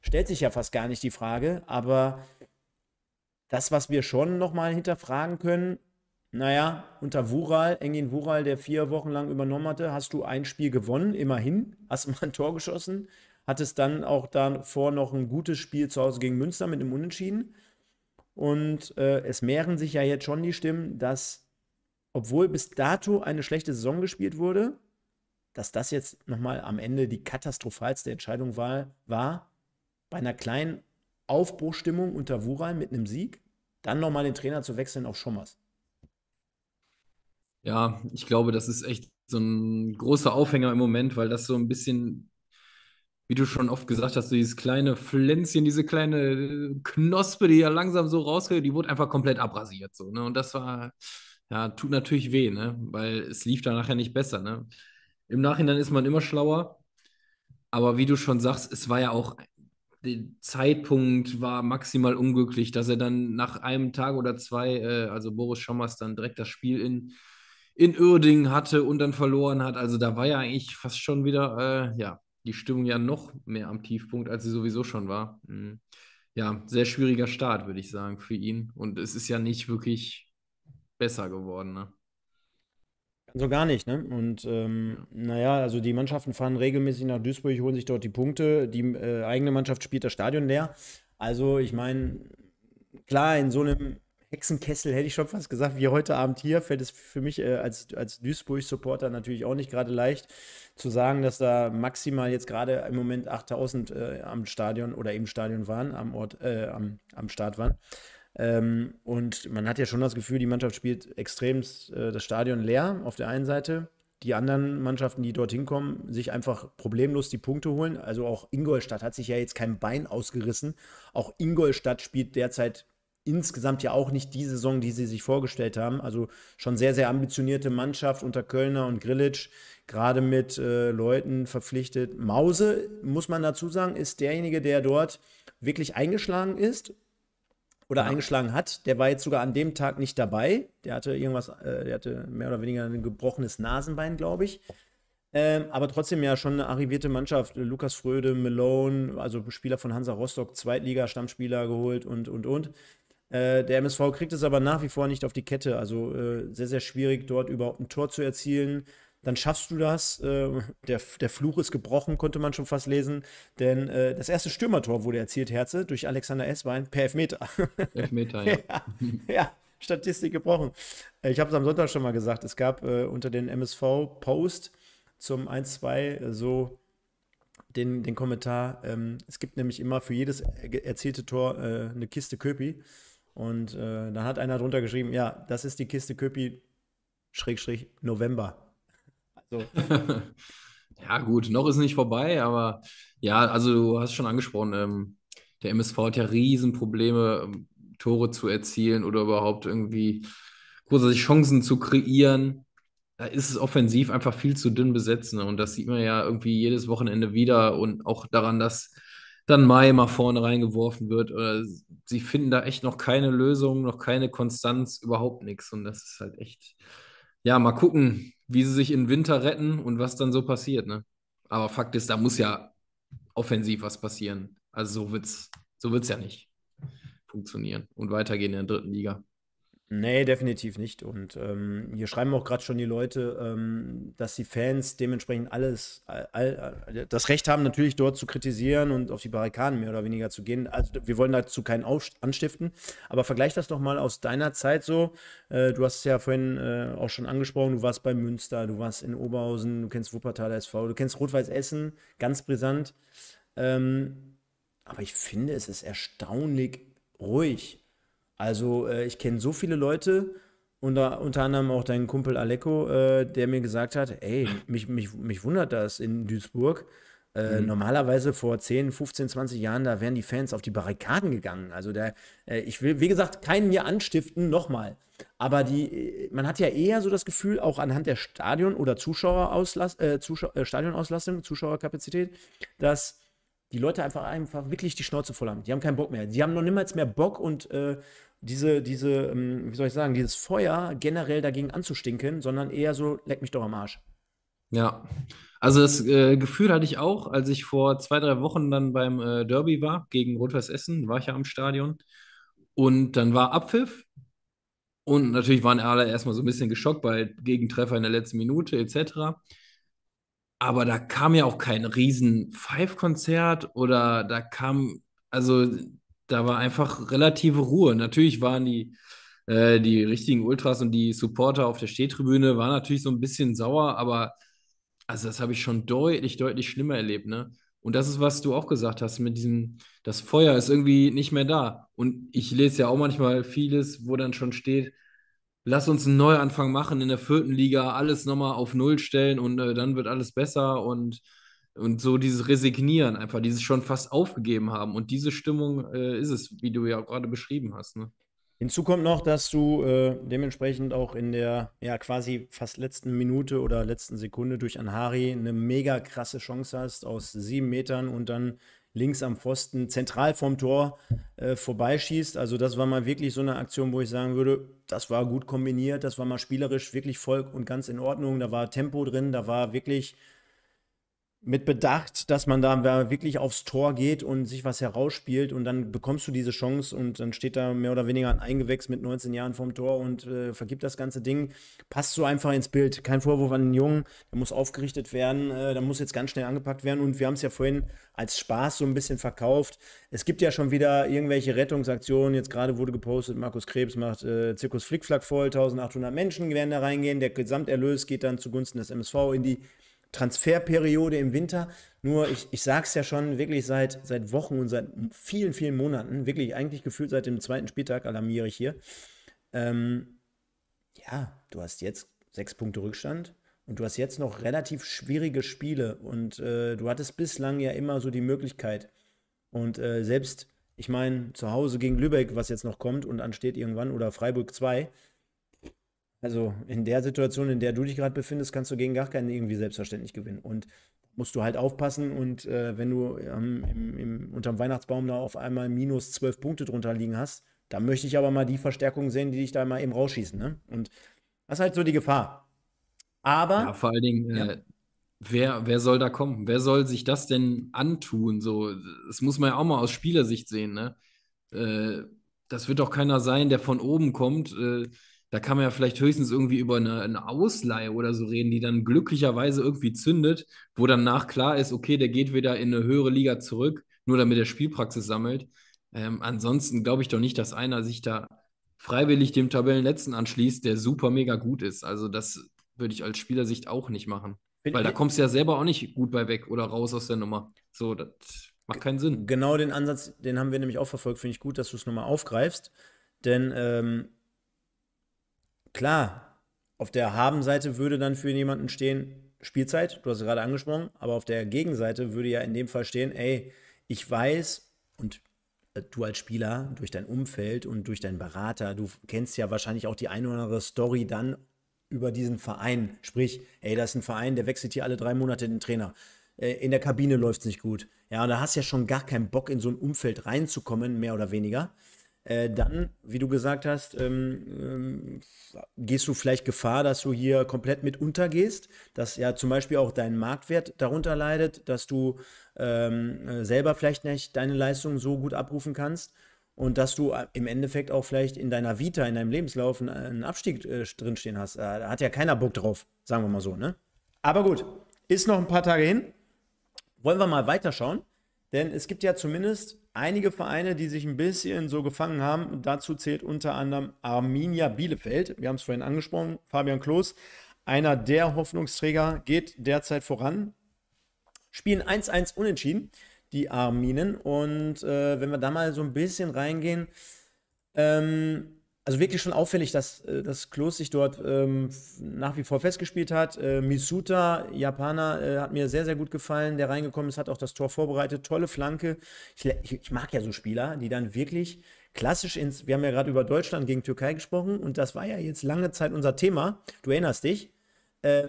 stellt sich ja fast gar nicht die Frage, aber das, was wir schon nochmal hinterfragen können, naja, unter Wural, Engin Wural, der vier Wochen lang übernommen hatte, hast du ein Spiel gewonnen, immerhin, hast mal ein Tor geschossen, hattest dann auch davor noch ein gutes Spiel zu Hause gegen Münster mit einem Unentschieden. Und äh, es mehren sich ja jetzt schon die Stimmen, dass, obwohl bis dato eine schlechte Saison gespielt wurde, dass das jetzt nochmal am Ende die katastrophalste Entscheidung war, war bei einer kleinen Aufbruchstimmung unter Wural mit einem Sieg, dann nochmal den Trainer zu wechseln auf Schommers. Ja, ich glaube, das ist echt so ein großer Aufhänger im Moment, weil das so ein bisschen, wie du schon oft gesagt hast, dieses kleine Pflänzchen, diese kleine Knospe, die ja langsam so rausgeht, die wurde einfach komplett abrasiert. So, ne? Und das war, ja, tut natürlich weh, ne? Weil es lief dann nachher nicht besser, ne? Im Nachhinein ist man immer schlauer. Aber wie du schon sagst, es war ja auch der Zeitpunkt war maximal unglücklich, dass er dann nach einem Tag oder zwei, äh, also Boris Schommers, dann direkt das Spiel in in Uerdingen hatte und dann verloren hat. Also da war ja eigentlich fast schon wieder, äh, ja, die Stimmung ja noch mehr am Tiefpunkt, als sie sowieso schon war. Mhm. Ja, sehr schwieriger Start, würde ich sagen, für ihn. Und es ist ja nicht wirklich besser geworden, ne? Also gar nicht, ne? Und ähm, naja, also die Mannschaften fahren regelmäßig nach Duisburg, holen sich dort die Punkte. Die äh, eigene Mannschaft spielt das Stadion leer. Also, ich meine, klar, in so einem Hexenkessel hätte ich schon fast gesagt, wie heute Abend hier, fällt es für mich äh, als, als Duisburg-Supporter natürlich auch nicht gerade leicht, zu sagen, dass da maximal jetzt gerade im Moment 8000 äh, am Stadion oder im Stadion waren, am Ort, äh, am, am Start waren. Ähm, und man hat ja schon das Gefühl, die Mannschaft spielt extrem äh, das Stadion leer auf der einen Seite, die anderen Mannschaften, die dorthin kommen, sich einfach problemlos die Punkte holen. Also auch Ingolstadt hat sich ja jetzt kein Bein ausgerissen. Auch Ingolstadt spielt derzeit insgesamt ja auch nicht die Saison, die sie sich vorgestellt haben. Also schon sehr, sehr ambitionierte Mannschaft unter Kölner und Grillitsch, gerade mit äh, Leuten verpflichtet. Mause, muss man dazu sagen, ist derjenige, der dort wirklich eingeschlagen ist oder ja. eingeschlagen hat. Der war jetzt sogar an dem Tag nicht dabei. Der hatte irgendwas, äh, der hatte mehr oder weniger ein gebrochenes Nasenbein, glaube ich. Ähm, aber trotzdem ja schon eine arrivierte Mannschaft. Lukas Fröde, Malone, also Spieler von Hansa Rostock, Zweitliga, Stammspieler geholt und, und, und. Äh, der MSV kriegt es aber nach wie vor nicht auf die Kette. Also äh, sehr, sehr schwierig, dort überhaupt ein Tor zu erzielen. Dann schaffst du das. Äh, der, der Fluch ist gebrochen, konnte man schon fast lesen. Denn äh, das erste Stürmertor wurde erzielt, Herze, durch Alexander Esswein per Elfmeter. Elfmeter, *laughs* ja. ja. ja. Statistik gebrochen. Äh, ich habe es am Sonntag schon mal gesagt. Es gab äh, unter den MSV-Post zum 1-2 so den, den Kommentar. Ähm, es gibt nämlich immer für jedes erzielte Tor eine Kiste Köpi. Und äh, dann hat einer drunter geschrieben, ja, das ist die Kiste Köpi, Schrägstrich, November. Also. *laughs* ja, gut, noch ist nicht vorbei, aber ja, also du hast schon angesprochen, ähm, der MSV hat ja Riesenprobleme, ähm, Tore zu erzielen oder überhaupt irgendwie grundsätzlich Chancen zu kreieren. Da ist es offensiv einfach viel zu dünn besetzt. Ne? Und das sieht man ja irgendwie jedes Wochenende wieder und auch daran, dass dann Mai mal vorne reingeworfen wird. Oder sie finden da echt noch keine Lösung, noch keine Konstanz, überhaupt nichts. Und das ist halt echt, ja, mal gucken, wie sie sich im Winter retten und was dann so passiert. Ne? Aber Fakt ist, da muss ja offensiv was passieren. Also so wird es so wird's ja nicht funktionieren und weitergehen in der dritten Liga. Nee, definitiv nicht. Und ähm, hier schreiben auch gerade schon die Leute, ähm, dass die Fans dementsprechend alles, all, all, das Recht haben, natürlich dort zu kritisieren und auf die Barrikaden mehr oder weniger zu gehen. Also wir wollen dazu keinen Auf anstiften. Aber vergleich das doch mal aus deiner Zeit so. Äh, du hast es ja vorhin äh, auch schon angesprochen, du warst bei Münster, du warst in Oberhausen, du kennst Wuppertal SV, du kennst Rot-Weiß Essen, ganz brisant. Ähm, aber ich finde, es ist erstaunlich ruhig also äh, ich kenne so viele Leute, unter, unter anderem auch deinen Kumpel Aleko, äh, der mir gesagt hat, ey, mich, mich, mich wundert das in Duisburg. Äh, mhm. Normalerweise vor 10, 15, 20 Jahren, da wären die Fans auf die Barrikaden gegangen. Also der, äh, ich will, wie gesagt, keinen hier anstiften, nochmal. Aber die, äh, man hat ja eher so das Gefühl, auch anhand der Stadion- oder Zuschauerauslast, äh, Zuschau äh, Stadionauslastung, Zuschauerkapazität, dass die Leute einfach einfach wirklich die Schnauze voll haben. Die haben keinen Bock mehr. Die haben noch niemals mehr Bock und äh, diese, diese, ähm, wie soll ich sagen, dieses Feuer generell dagegen anzustinken, sondern eher so, leck mich doch am Arsch. Ja, also das äh, Gefühl hatte ich auch, als ich vor zwei, drei Wochen dann beim äh, Derby war, gegen rot Essen, war ich ja am Stadion. Und dann war Abpfiff. Und natürlich waren alle erstmal so ein bisschen geschockt bei Gegentreffer in der letzten Minute etc. Aber da kam ja auch kein riesen Five-Konzert oder da kam, also da war einfach relative Ruhe. Natürlich waren die, äh, die richtigen Ultras und die Supporter auf der Stehtribüne waren natürlich so ein bisschen sauer, aber also das habe ich schon deutlich, deutlich schlimmer erlebt, ne? Und das ist, was du auch gesagt hast, mit diesem, das Feuer ist irgendwie nicht mehr da. Und ich lese ja auch manchmal vieles, wo dann schon steht, lass uns einen Neuanfang machen in der vierten Liga, alles nochmal auf Null stellen und äh, dann wird alles besser und und so dieses Resignieren, einfach dieses schon fast aufgegeben haben. Und diese Stimmung äh, ist es, wie du ja gerade beschrieben hast. Ne? Hinzu kommt noch, dass du äh, dementsprechend auch in der ja quasi fast letzten Minute oder letzten Sekunde durch Anhari eine mega krasse Chance hast aus sieben Metern und dann links am Pfosten zentral vom Tor äh, vorbeischießt. Also das war mal wirklich so eine Aktion, wo ich sagen würde, das war gut kombiniert, das war mal spielerisch wirklich voll und ganz in Ordnung. Da war Tempo drin, da war wirklich mit Bedacht, dass man da wirklich aufs Tor geht und sich was herausspielt und dann bekommst du diese Chance und dann steht da mehr oder weniger ein Eingewächs mit 19 Jahren vorm Tor und äh, vergibt das ganze Ding. Passt so einfach ins Bild. Kein Vorwurf an den Jungen, der muss aufgerichtet werden, äh, der muss jetzt ganz schnell angepackt werden und wir haben es ja vorhin als Spaß so ein bisschen verkauft. Es gibt ja schon wieder irgendwelche Rettungsaktionen. Jetzt gerade wurde gepostet, Markus Krebs macht äh, Zirkus Flickflack voll, 1800 Menschen werden da reingehen. Der Gesamterlös geht dann zugunsten des MSV in die Transferperiode im Winter. Nur, ich, ich sage es ja schon wirklich seit, seit Wochen und seit vielen, vielen Monaten, wirklich eigentlich gefühlt seit dem zweiten Spieltag alarmiere ich hier. Ähm, ja, du hast jetzt sechs Punkte Rückstand und du hast jetzt noch relativ schwierige Spiele und äh, du hattest bislang ja immer so die Möglichkeit. Und äh, selbst, ich meine, zu Hause gegen Lübeck, was jetzt noch kommt und ansteht irgendwann, oder Freiburg 2, also in der Situation, in der du dich gerade befindest, kannst du gegen gar keinen irgendwie selbstverständlich gewinnen. Und musst du halt aufpassen. Und äh, wenn du ähm, im, im, unterm Weihnachtsbaum da auf einmal minus zwölf Punkte drunter liegen hast, dann möchte ich aber mal die Verstärkung sehen, die dich da mal eben rausschießen. Ne? Und das ist halt so die Gefahr. Aber. Ja, vor allen Dingen, ja. äh, wer, wer soll da kommen? Wer soll sich das denn antun? So, das muss man ja auch mal aus Spielersicht sehen. Ne? Äh, das wird doch keiner sein, der von oben kommt äh, da kann man ja vielleicht höchstens irgendwie über eine, eine Ausleihe oder so reden, die dann glücklicherweise irgendwie zündet, wo danach klar ist, okay, der geht wieder in eine höhere Liga zurück, nur damit er Spielpraxis sammelt. Ähm, ansonsten glaube ich doch nicht, dass einer sich da freiwillig dem Tabellenletzten anschließt, der super mega gut ist. Also das würde ich als Spielersicht auch nicht machen. Bin Weil da kommst du ja selber auch nicht gut bei weg oder raus aus der Nummer. So, das macht keinen Sinn. Genau den Ansatz, den haben wir nämlich auch verfolgt, finde ich gut, dass du es nochmal aufgreifst. Denn ähm, Klar, auf der Haben-Seite würde dann für jemanden stehen, Spielzeit, du hast es gerade angesprochen, aber auf der Gegenseite würde ja in dem Fall stehen, ey, ich weiß und äh, du als Spieler durch dein Umfeld und durch deinen Berater, du kennst ja wahrscheinlich auch die eine oder andere Story dann über diesen Verein. Sprich, ey, das ist ein Verein, der wechselt hier alle drei Monate den Trainer. Äh, in der Kabine läuft es nicht gut. Ja, und da hast du ja schon gar keinen Bock, in so ein Umfeld reinzukommen, mehr oder weniger äh, dann, wie du gesagt hast, ähm, ähm, gehst du vielleicht Gefahr, dass du hier komplett mit untergehst, dass ja zum Beispiel auch dein Marktwert darunter leidet, dass du ähm, äh, selber vielleicht nicht deine Leistung so gut abrufen kannst und dass du äh, im Endeffekt auch vielleicht in deiner Vita, in deinem Lebenslauf äh, einen Abstieg äh, drinstehen hast. Da hat ja keiner Bock drauf, sagen wir mal so, ne? Aber gut, ist noch ein paar Tage hin. Wollen wir mal weiterschauen. Denn es gibt ja zumindest einige Vereine, die sich ein bisschen so gefangen haben. Und dazu zählt unter anderem Arminia Bielefeld. Wir haben es vorhin angesprochen. Fabian Kloß, einer der Hoffnungsträger, geht derzeit voran. Spielen 1-1 unentschieden, die Arminen. Und äh, wenn wir da mal so ein bisschen reingehen, ähm, also wirklich schon auffällig, dass, äh, dass Klos sich dort ähm, nach wie vor festgespielt hat. Äh, Misuta, Japaner, äh, hat mir sehr, sehr gut gefallen, der reingekommen ist, hat auch das Tor vorbereitet. Tolle Flanke. Ich, ich mag ja so Spieler, die dann wirklich klassisch ins. Wir haben ja gerade über Deutschland gegen Türkei gesprochen und das war ja jetzt lange Zeit unser Thema. Du erinnerst dich. Äh,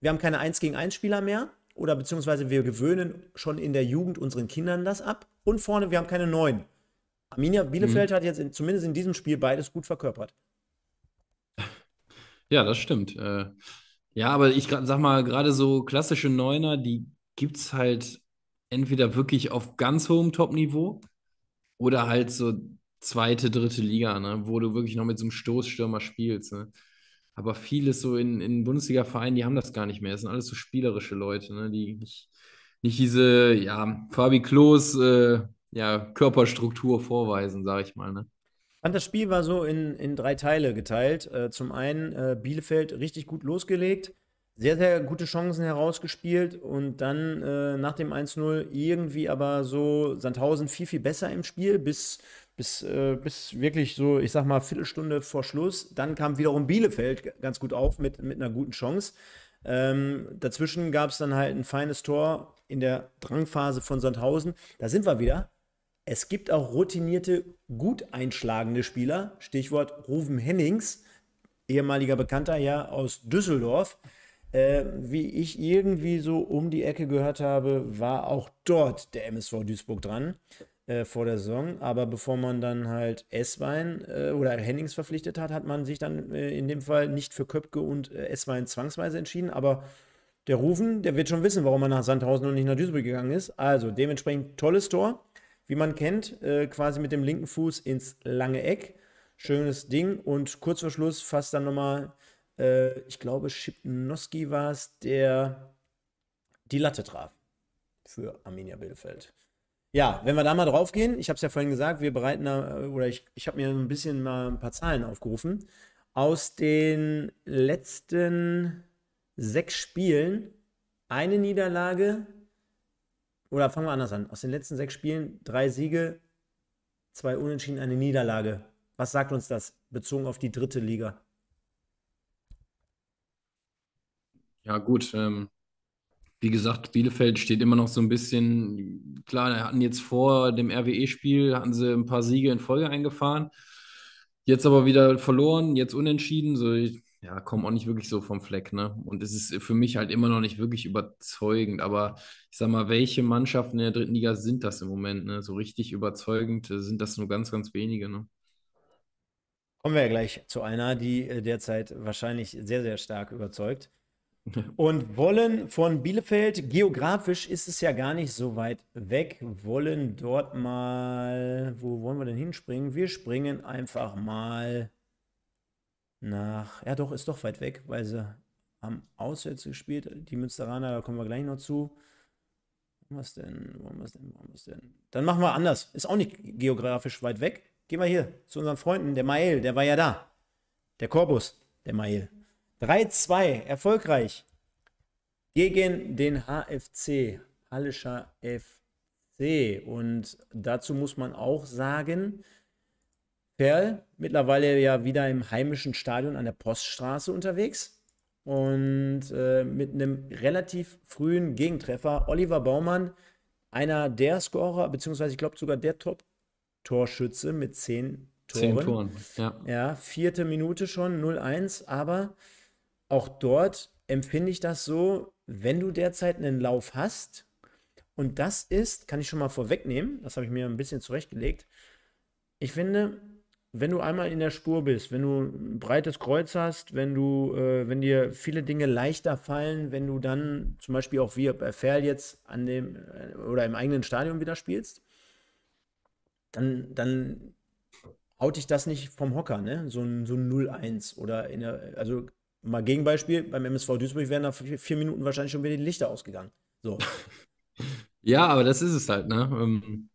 wir haben keine 1 gegen 1 Spieler mehr oder beziehungsweise wir gewöhnen schon in der Jugend unseren Kindern das ab. Und vorne, wir haben keine 9. Arminia Bielefeld mhm. hat jetzt in, zumindest in diesem Spiel beides gut verkörpert. *laughs* Ja, das stimmt. Äh, ja, aber ich sag mal, gerade so klassische Neuner, die gibt es halt entweder wirklich auf ganz hohem Top-Niveau oder halt so zweite, dritte Liga, ne, wo du wirklich noch mit so einem Stoßstürmer spielst. Ne? Aber vieles so in, in Bundesliga-Vereinen, die haben das gar nicht mehr. Es sind alles so spielerische Leute, ne, die nicht, nicht diese, ja, Fabi Klos, äh, ja, Körperstruktur vorweisen, sage ich mal. Ne? fand, das Spiel war so in, in drei Teile geteilt. Äh, zum einen äh, Bielefeld richtig gut losgelegt, sehr, sehr gute Chancen herausgespielt und dann äh, nach dem 1-0 irgendwie aber so Sandhausen viel, viel besser im Spiel bis, bis, äh, bis wirklich so, ich sag mal, Viertelstunde vor Schluss. Dann kam wiederum Bielefeld ganz gut auf mit, mit einer guten Chance. Ähm, dazwischen gab es dann halt ein feines Tor in der Drangphase von Sandhausen. Da sind wir wieder es gibt auch routinierte, gut einschlagende Spieler. Stichwort Ruven Hennings, ehemaliger Bekannter ja aus Düsseldorf. Äh, wie ich irgendwie so um die Ecke gehört habe, war auch dort der MSV Duisburg dran äh, vor der Saison. Aber bevor man dann halt Esswein äh, oder Hennings verpflichtet hat, hat man sich dann äh, in dem Fall nicht für Köpke und äh, Esswein zwangsweise entschieden. Aber der Rufen, der wird schon wissen, warum er nach Sandhausen und nicht nach Duisburg gegangen ist. Also dementsprechend tolles Tor wie man kennt, äh, quasi mit dem linken Fuß ins lange Eck. Schönes Ding und kurz vor Schluss fast dann nochmal, äh, ich glaube, Schipnoski war es, der die Latte traf für Arminia Bielefeld. Ja, wenn wir da mal drauf gehen, ich habe es ja vorhin gesagt, wir bereiten da, äh, oder ich, ich habe mir ein bisschen mal ein paar Zahlen aufgerufen. Aus den letzten sechs Spielen eine Niederlage, oder fangen wir anders an. Aus den letzten sechs Spielen drei Siege, zwei Unentschieden, eine Niederlage. Was sagt uns das bezogen auf die dritte Liga? Ja, gut. Ähm, wie gesagt, Bielefeld steht immer noch so ein bisschen. Klar, hatten jetzt vor dem RWE-Spiel hatten sie ein paar Siege in Folge eingefahren. Jetzt aber wieder verloren, jetzt unentschieden. So, ich, ja, kommen auch nicht wirklich so vom Fleck, ne? Und es ist für mich halt immer noch nicht wirklich überzeugend. Aber ich sag mal, welche Mannschaften in der dritten Liga sind das im Moment, ne? So richtig überzeugend äh, sind das nur ganz, ganz wenige, ne? Kommen wir ja gleich zu einer, die äh, derzeit wahrscheinlich sehr, sehr stark überzeugt. *laughs* Und wollen von Bielefeld, geografisch ist es ja gar nicht so weit weg, wollen dort mal, wo wollen wir denn hinspringen? Wir springen einfach mal nach, ja doch, ist doch weit weg, weil sie haben auswärts gespielt, die Münsteraner, da kommen wir gleich noch zu. Was denn, wo haben wir es denn, wo haben wir es denn? Dann machen wir anders, ist auch nicht geografisch weit weg. Gehen wir hier zu unseren Freunden, der Mael, der war ja da. Der Korpus, der Mael. 3-2, erfolgreich. Gegen den HFC, Hallischer FC. Und dazu muss man auch sagen, Perl, mittlerweile ja wieder im heimischen Stadion an der Poststraße unterwegs und äh, mit einem relativ frühen Gegentreffer. Oliver Baumann, einer der Scorer, beziehungsweise ich glaube sogar der Top-Torschütze mit zehn Toren. Zehn Toren, ja. Ja, vierte Minute schon, 0-1, aber auch dort empfinde ich das so, wenn du derzeit einen Lauf hast, und das ist, kann ich schon mal vorwegnehmen, das habe ich mir ein bisschen zurechtgelegt, ich finde, wenn du einmal in der Spur bist, wenn du ein breites Kreuz hast, wenn du, äh, wenn dir viele Dinge leichter fallen, wenn du dann zum Beispiel auch wie bei Ferl jetzt an dem äh, oder im eigenen Stadion wieder spielst, dann, dann haut dich das nicht vom Hocker, ne? So ein, so ein 0-1 oder in der, also mal Gegenbeispiel, beim MSV Duisburg wären nach vier Minuten wahrscheinlich schon wieder die Lichter ausgegangen. So. *laughs* ja, aber das ist es halt, ne? Ähm,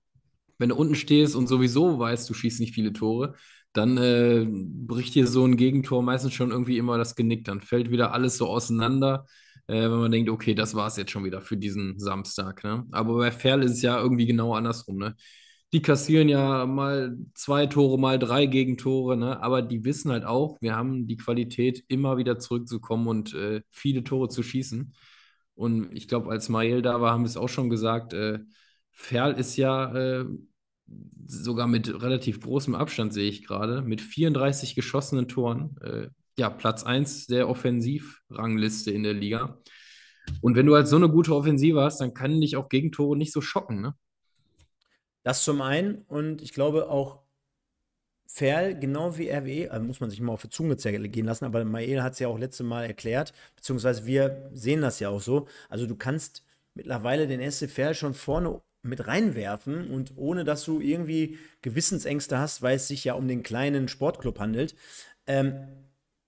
wenn du unten stehst und sowieso weißt, du schießt nicht viele Tore, dann äh, bricht dir so ein Gegentor meistens schon irgendwie immer das Genick. Dann fällt wieder alles so auseinander, äh, wenn man denkt, okay, das war es jetzt schon wieder für diesen Samstag. Ne? Aber bei Ferl ist es ja irgendwie genau andersrum. Ne? Die kassieren ja mal zwei Tore, mal drei Gegentore, ne? aber die wissen halt auch, wir haben die Qualität, immer wieder zurückzukommen und äh, viele Tore zu schießen. Und ich glaube, als Mael da war, haben wir es auch schon gesagt, äh, Ferl ist ja äh, sogar mit relativ großem Abstand, sehe ich gerade, mit 34 geschossenen Toren, äh, ja, Platz 1 der Offensivrangliste in der Liga. Und wenn du halt so eine gute Offensive hast, dann kann dich auch Gegentore nicht so schocken, ne? Das zum einen und ich glaube auch Ferl, genau wie RWE, also muss man sich mal auf die Zunge gehen lassen, aber Mael hat es ja auch letzte Mal erklärt, beziehungsweise wir sehen das ja auch so. Also du kannst mittlerweile den SC Ferl schon vorne mit reinwerfen und ohne dass du irgendwie Gewissensängste hast, weil es sich ja um den kleinen Sportclub handelt. Ähm,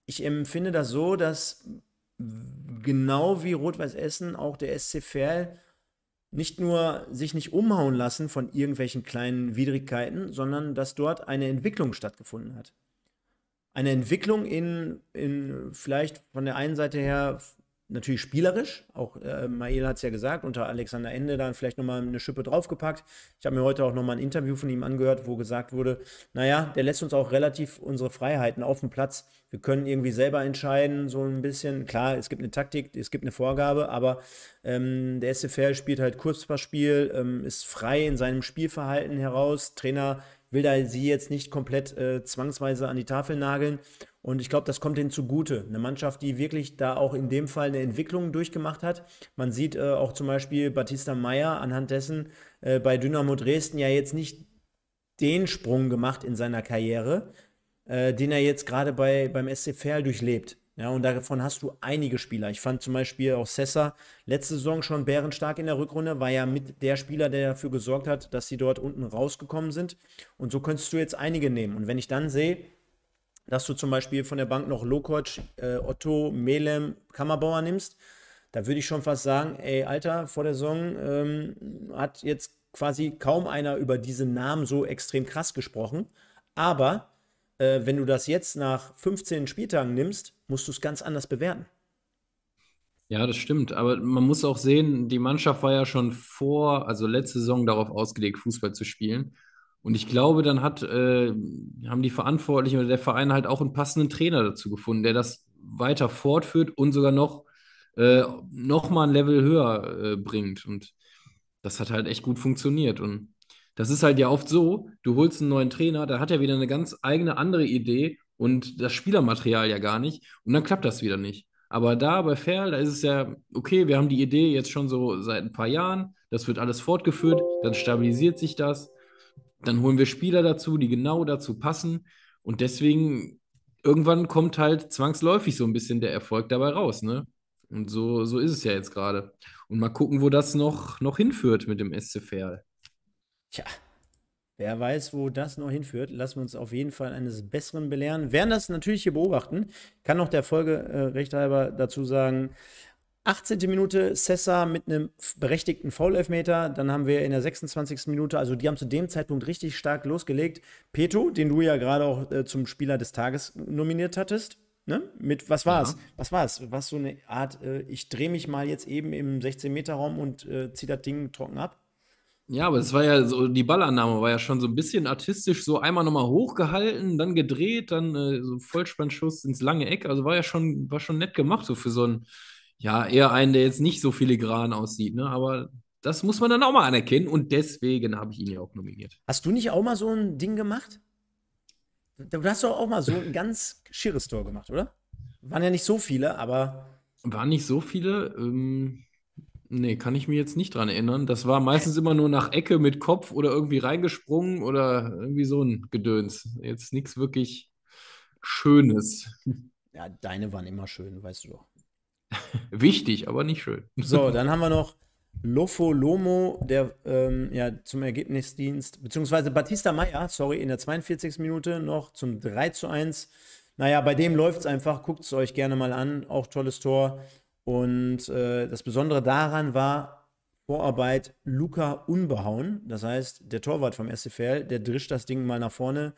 ich empfinde das so, dass genau wie Rot-Weiß Essen auch der SC Verl nicht nur sich nicht umhauen lassen von irgendwelchen kleinen Widrigkeiten, sondern dass dort eine Entwicklung stattgefunden hat. Eine Entwicklung in, in vielleicht von der einen Seite her natürlich spielerisch. Auch äh, Mael hat es ja gesagt, unter Alexander Ende dann vielleicht nochmal eine Schippe draufgepackt. Ich habe mir heute auch nochmal ein Interview von ihm angehört, wo gesagt wurde, naja, der lässt uns auch relativ unsere Freiheiten auf dem Platz. Wir können irgendwie selber entscheiden, so ein bisschen. Klar, es gibt eine Taktik, es gibt eine Vorgabe, aber ähm, der SFR spielt halt kurz Kurzpassspiel, ähm, ist frei in seinem Spielverhalten heraus. Trainer will da sie jetzt nicht komplett äh, zwangsweise an die Tafel nageln. Und ich glaube, das kommt ihnen zugute. Eine Mannschaft, die wirklich da auch in dem Fall eine Entwicklung durchgemacht hat. Man sieht äh, auch zum Beispiel Batista Meyer anhand dessen äh, bei Dynamo Dresden ja jetzt nicht den Sprung gemacht in seiner Karriere, äh, den er jetzt gerade bei, beim SC Verl durchlebt. Ja, und davon hast du einige Spieler. Ich fand zum Beispiel auch Sessa letzte Saison schon bärenstark in der Rückrunde, war ja mit der Spieler, der dafür gesorgt hat, dass sie dort unten rausgekommen sind. Und so könntest du jetzt einige nehmen. Und wenn ich dann sehe, dass du zum Beispiel von der Bank noch Lokoc, äh, Otto, Melem, Kammerbauer nimmst, da würde ich schon fast sagen, ey, Alter, vor der Saison ähm, hat jetzt quasi kaum einer über diese Namen so extrem krass gesprochen. Aber äh, wenn du das jetzt nach 15 Spieltagen nimmst, musst du es ganz anders bewerten. Ja, das stimmt. Aber man muss auch sehen, die Mannschaft war ja schon vor, also letzte Saison darauf ausgelegt, Fußball zu spielen. Und ich glaube, dann hat, äh, haben die Verantwortlichen oder der Verein halt auch einen passenden Trainer dazu gefunden, der das weiter fortführt und sogar noch, äh, noch mal ein Level höher äh, bringt. Und das hat halt echt gut funktioniert. Und das ist halt ja oft so, du holst einen neuen Trainer, dann hat er wieder eine ganz eigene andere Idee und das Spielermaterial ja gar nicht und dann klappt das wieder nicht. Aber da bei Ferl, da ist es ja, okay, wir haben die Idee jetzt schon so seit ein paar Jahren, das wird alles fortgeführt, dann stabilisiert sich das, dann holen wir Spieler dazu, die genau dazu passen und deswegen irgendwann kommt halt zwangsläufig so ein bisschen der Erfolg dabei raus, ne? Und so, so ist es ja jetzt gerade. Und mal gucken, wo das noch, noch hinführt mit dem SC Ferl. Tja, wer weiß, wo das noch hinführt. Lassen wir uns auf jeden Fall eines Besseren belehren. Werden das natürlich hier beobachten. Kann noch der Folge äh, recht halber dazu sagen, 18. Minute Sessa mit einem berechtigten Foul-Elfmeter. Dann haben wir in der 26. Minute, also die haben zu dem Zeitpunkt richtig stark losgelegt. Peto, den du ja gerade auch äh, zum Spieler des Tages nominiert hattest. Ne? Mit was war's? Ja. Was war es? Was so eine Art, äh, ich drehe mich mal jetzt eben im 16-Meter-Raum und äh, ziehe das Ding trocken ab? Ja, aber es war ja so, die Ballannahme war ja schon so ein bisschen artistisch, so einmal nochmal hochgehalten, dann gedreht, dann äh, so Vollspannschuss ins lange Eck. Also war ja schon, war schon nett gemacht, so für so einen, ja, eher einen, der jetzt nicht so filigran aussieht, ne? Aber das muss man dann auch mal anerkennen und deswegen habe ich ihn ja auch nominiert. Hast du nicht auch mal so ein Ding gemacht? Du hast doch auch mal so ein ganz schieres Tor gemacht, oder? Waren ja nicht so viele, aber. Waren nicht so viele. Ähm Nee, kann ich mir jetzt nicht dran erinnern. Das war meistens immer nur nach Ecke mit Kopf oder irgendwie reingesprungen oder irgendwie so ein Gedöns. Jetzt nichts wirklich Schönes. Ja, deine waren immer schön, weißt du doch. *laughs* Wichtig, aber nicht schön. So, *laughs* dann haben wir noch Lofo Lomo, der ähm, ja zum Ergebnisdienst, beziehungsweise Batista Meyer, sorry, in der 42. Minute noch zum 3 zu 1. Naja, bei dem läuft es einfach. Guckt es euch gerne mal an. Auch tolles Tor. Und äh, das Besondere daran war Vorarbeit Luca unbehauen. Das heißt, der Torwart vom SCFL, der drischt das Ding mal nach vorne.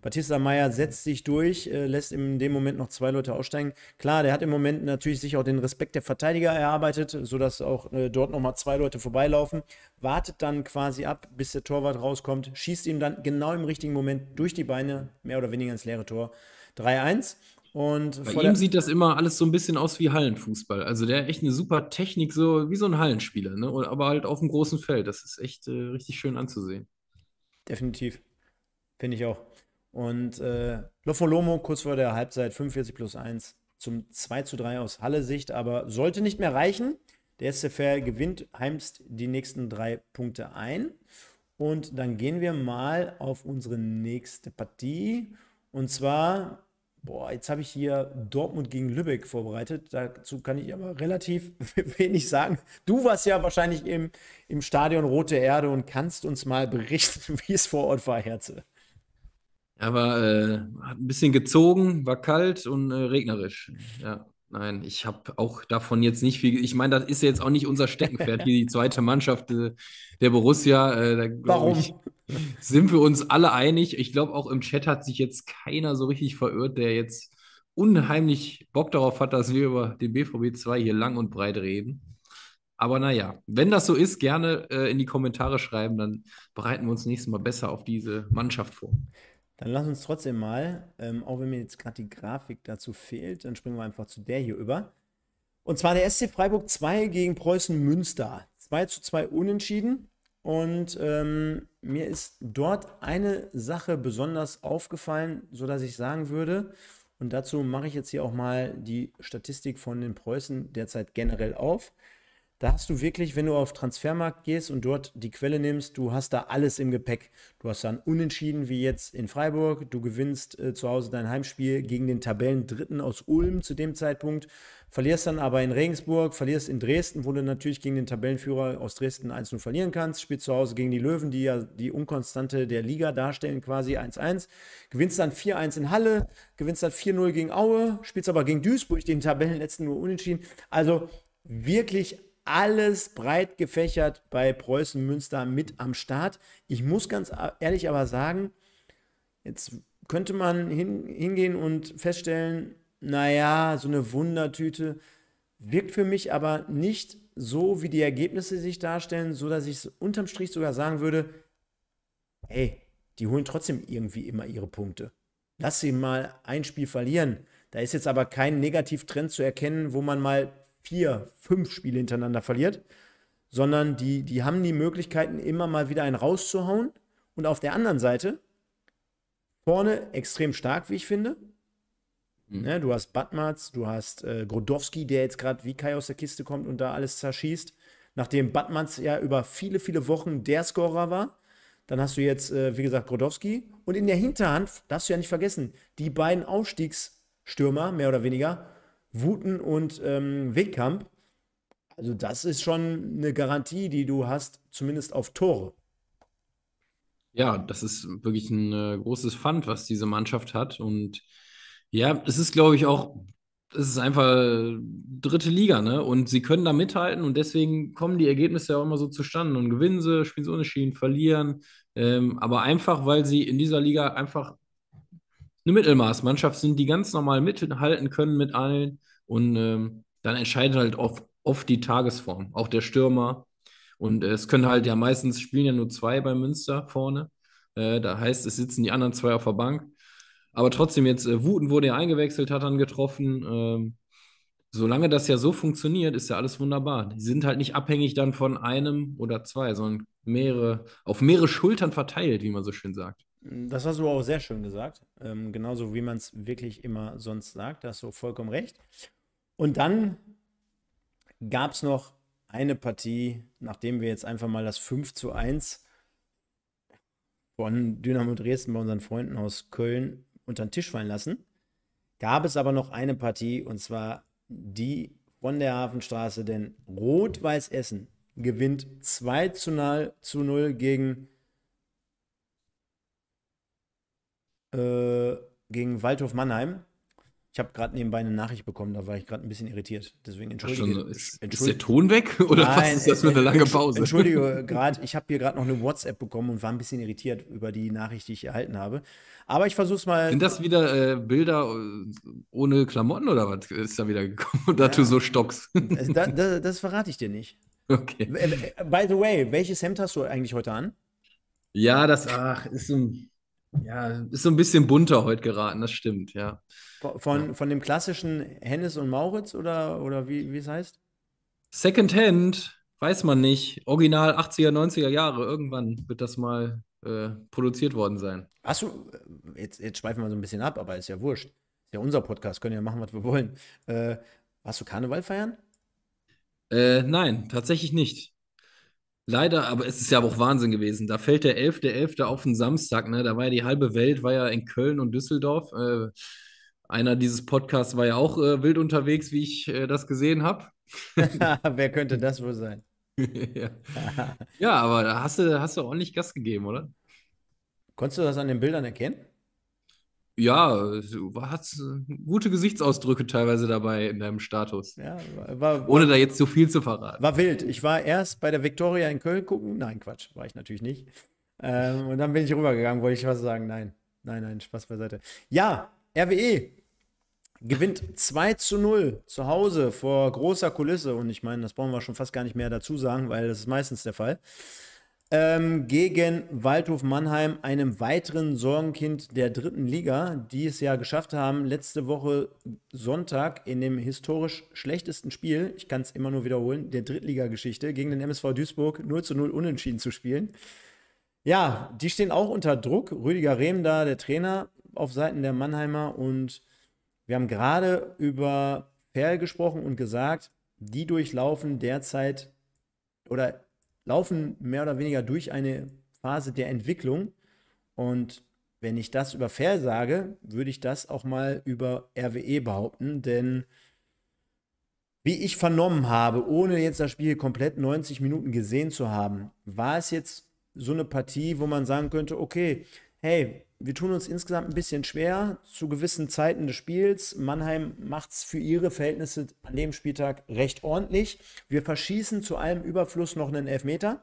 Batista Meyer setzt sich durch, äh, lässt in dem Moment noch zwei Leute aussteigen. Klar, der hat im Moment natürlich sich auch den Respekt der Verteidiger erarbeitet, sodass auch äh, dort nochmal zwei Leute vorbeilaufen. Wartet dann quasi ab, bis der Torwart rauskommt, schießt ihm dann genau im richtigen Moment durch die Beine, mehr oder weniger ins leere Tor. 3-1. Und Bei ihm sieht das immer alles so ein bisschen aus wie Hallenfußball. Also der echt eine super Technik, so wie so ein Hallenspieler, ne? aber halt auf dem großen Feld. Das ist echt äh, richtig schön anzusehen. Definitiv. Finde ich auch. Und äh, Lofolomo kurz vor der Halbzeit 45 plus 1 zum 2 zu 3 aus Halle-Sicht, aber sollte nicht mehr reichen. Der SFR gewinnt, heimst die nächsten drei Punkte ein. Und dann gehen wir mal auf unsere nächste Partie. Und zwar Boah, jetzt habe ich hier Dortmund gegen Lübeck vorbereitet. Dazu kann ich aber relativ *laughs* wenig sagen. Du warst ja wahrscheinlich im, im Stadion Rote Erde und kannst uns mal berichten, *laughs* wie es vor Ort war, Herze. Aber äh, hat ein bisschen gezogen, war kalt und äh, regnerisch. Ja. Nein, ich habe auch davon jetzt nicht viel. Ich meine, das ist jetzt auch nicht unser Steckenpferd, hier die zweite Mannschaft äh, der Borussia. Äh, da, Warum? Ich, sind wir uns alle einig? Ich glaube, auch im Chat hat sich jetzt keiner so richtig verirrt, der jetzt unheimlich Bock darauf hat, dass wir über den BVB 2 hier lang und breit reden. Aber naja, wenn das so ist, gerne äh, in die Kommentare schreiben, dann bereiten wir uns nächstes Mal besser auf diese Mannschaft vor. Dann lass uns trotzdem mal, ähm, auch wenn mir jetzt gerade die Grafik dazu fehlt, dann springen wir einfach zu der hier über. Und zwar der SC Freiburg 2 gegen Preußen Münster. 2 zu 2 unentschieden. Und ähm, mir ist dort eine Sache besonders aufgefallen, sodass ich sagen würde, und dazu mache ich jetzt hier auch mal die Statistik von den Preußen derzeit generell auf da hast du wirklich, wenn du auf Transfermarkt gehst und dort die Quelle nimmst, du hast da alles im Gepäck. Du hast dann Unentschieden wie jetzt in Freiburg, du gewinnst äh, zu Hause dein Heimspiel gegen den Tabellendritten aus Ulm zu dem Zeitpunkt, verlierst dann aber in Regensburg, verlierst in Dresden, wo du natürlich gegen den Tabellenführer aus Dresden 1-0 verlieren kannst, spielst zu Hause gegen die Löwen, die ja die Unkonstante der Liga darstellen, quasi 1-1, gewinnst dann 4-1 in Halle, gewinnst dann 4-0 gegen Aue, spielst aber gegen Duisburg, den Tabellenletzten nur unentschieden. Also wirklich alles breit gefächert bei Preußen Münster mit am Start. Ich muss ganz ehrlich aber sagen, jetzt könnte man hin, hingehen und feststellen, naja, so eine Wundertüte wirkt für mich aber nicht so, wie die Ergebnisse sich darstellen, so dass ich es unterm Strich sogar sagen würde, hey, die holen trotzdem irgendwie immer ihre Punkte. Lass sie mal ein Spiel verlieren. Da ist jetzt aber kein Negativtrend zu erkennen, wo man mal vier, fünf Spiele hintereinander verliert, sondern die, die haben die Möglichkeiten, immer mal wieder einen rauszuhauen. Und auf der anderen Seite, vorne extrem stark, wie ich finde. Mhm. Ja, ne, du hast Batmatz, du hast äh, Grodowski, der jetzt gerade wie Kai aus der Kiste kommt und da alles zerschießt. Nachdem Batmatz ja über viele, viele Wochen der Scorer war. Dann hast du jetzt, äh, wie gesagt, Grodowski. Und in der Hinterhand, darfst du ja nicht vergessen, die beiden Aufstiegsstürmer, mehr oder weniger, Wuten und ähm, Wegkamp. Also das ist schon eine Garantie, die du hast, zumindest auf Tore. Ja, das ist wirklich ein äh, großes Pfand, was diese Mannschaft hat. Und ja, es ist, glaube ich, auch, es ist einfach äh, dritte Liga, ne? Und sie können da mithalten und deswegen kommen die Ergebnisse ja auch immer so zustande und gewinnen sie, spielen sie unentschieden, verlieren. Ähm, aber einfach, weil sie in dieser Liga einfach eine Mittelmaßmannschaft sind, die ganz normal mithalten können mit allen. Und ähm, dann entscheidet halt oft, oft die Tagesform, auch der Stürmer. Und äh, es können halt ja meistens spielen ja nur zwei bei Münster vorne. Äh, da heißt, es sitzen die anderen zwei auf der Bank. Aber trotzdem, jetzt äh, Wuten wurde ja eingewechselt, hat dann getroffen. Ähm, solange das ja so funktioniert, ist ja alles wunderbar. Die sind halt nicht abhängig dann von einem oder zwei, sondern mehrere, auf mehrere Schultern verteilt, wie man so schön sagt. Das hast du auch sehr schön gesagt. Ähm, genauso wie man es wirklich immer sonst sagt. Da hast du vollkommen recht. Und dann gab es noch eine Partie, nachdem wir jetzt einfach mal das 5 zu 1 von Dynamo Dresden bei unseren Freunden aus Köln unter den Tisch fallen lassen, gab es aber noch eine Partie und zwar die von der Hafenstraße, denn Rot-Weiß Essen gewinnt 2 zu 0 gegen äh, gegen Waldhof Mannheim. Ich habe gerade nebenbei eine Nachricht bekommen, da war ich gerade ein bisschen irritiert. Deswegen entschuldige. Schon, ist, entschuldige. ist, der Ton weg *laughs* oder Nein, was ist das für eine äh, lange Pause? Entschuldige, äh, gerade *laughs* ich habe hier gerade noch eine WhatsApp bekommen und war ein bisschen irritiert über die Nachricht, die ich erhalten habe. Aber ich versuche es mal. Sind das wieder äh, Bilder äh, ohne Klamotten oder was ist da wieder gekommen, *laughs* ja. da du so Stocks. Das, das, das verrate ich dir nicht. Okay. By the way, welches Hemd hast du eigentlich heute an? Ja, das ach, ist so ein ja, ist so ein bisschen bunter heute geraten, das stimmt, ja. Von, ja. von dem klassischen Hennes und Mauritz oder, oder wie, wie es heißt? Secondhand, weiß man nicht. Original 80er, 90er Jahre, irgendwann wird das mal äh, produziert worden sein. Achso, äh, jetzt, jetzt schweifen wir so ein bisschen ab, aber ist ja wurscht. Ist ja unser Podcast, können ja machen, was wir wollen. Äh, warst du Karneval feiern? Äh, nein, tatsächlich nicht. Leider, aber es ist ja auch Wahnsinn gewesen. Da fällt der 11.11. .11. auf den Samstag. Ne? Da war ja die halbe Welt, war ja in Köln und Düsseldorf. Äh, einer dieses Podcasts war ja auch äh, wild unterwegs, wie ich äh, das gesehen habe. *laughs* Wer könnte das wohl sein? *laughs* ja. ja. aber da hast du, hast du ordentlich Gas gegeben, oder? Konntest du das an den Bildern erkennen? Ja, du hast äh, gute Gesichtsausdrücke teilweise dabei in deinem Status. Ja, war, war, Ohne da jetzt zu viel zu verraten. War wild. Ich war erst bei der Victoria in Köln gucken. Nein, Quatsch, war ich natürlich nicht. Ähm, und dann bin ich rübergegangen, wollte ich was sagen. Nein, nein, nein, Spaß beiseite. Ja, RWE gewinnt 2 zu 0 zu Hause vor großer Kulisse. Und ich meine, das brauchen wir schon fast gar nicht mehr dazu sagen, weil das ist meistens der Fall ähm, gegen Waldhof Mannheim, einem weiteren Sorgenkind der dritten Liga, die es ja geschafft haben, letzte Woche Sonntag in dem historisch schlechtesten Spiel, ich kann es immer nur wiederholen, der Drittligageschichte gegen den MSV Duisburg 0 zu 0 unentschieden zu spielen. Ja, die stehen auch unter Druck. Rüdiger Rehm da, der Trainer auf Seiten der Mannheimer. Und wir haben gerade über Perl gesprochen und gesagt, die durchlaufen derzeit oder laufen mehr oder weniger durch eine Phase der Entwicklung. Und wenn ich das über Fair sage, würde ich das auch mal über RWE behaupten, denn wie ich vernommen habe, ohne jetzt das Spiel komplett 90 Minuten gesehen zu haben, war es jetzt so eine Partie, wo man sagen könnte, okay, hey, wir tun uns insgesamt ein bisschen schwer zu gewissen Zeiten des Spiels. Mannheim macht es für ihre Verhältnisse an dem Spieltag recht ordentlich. Wir verschießen zu allem Überfluss noch einen Elfmeter.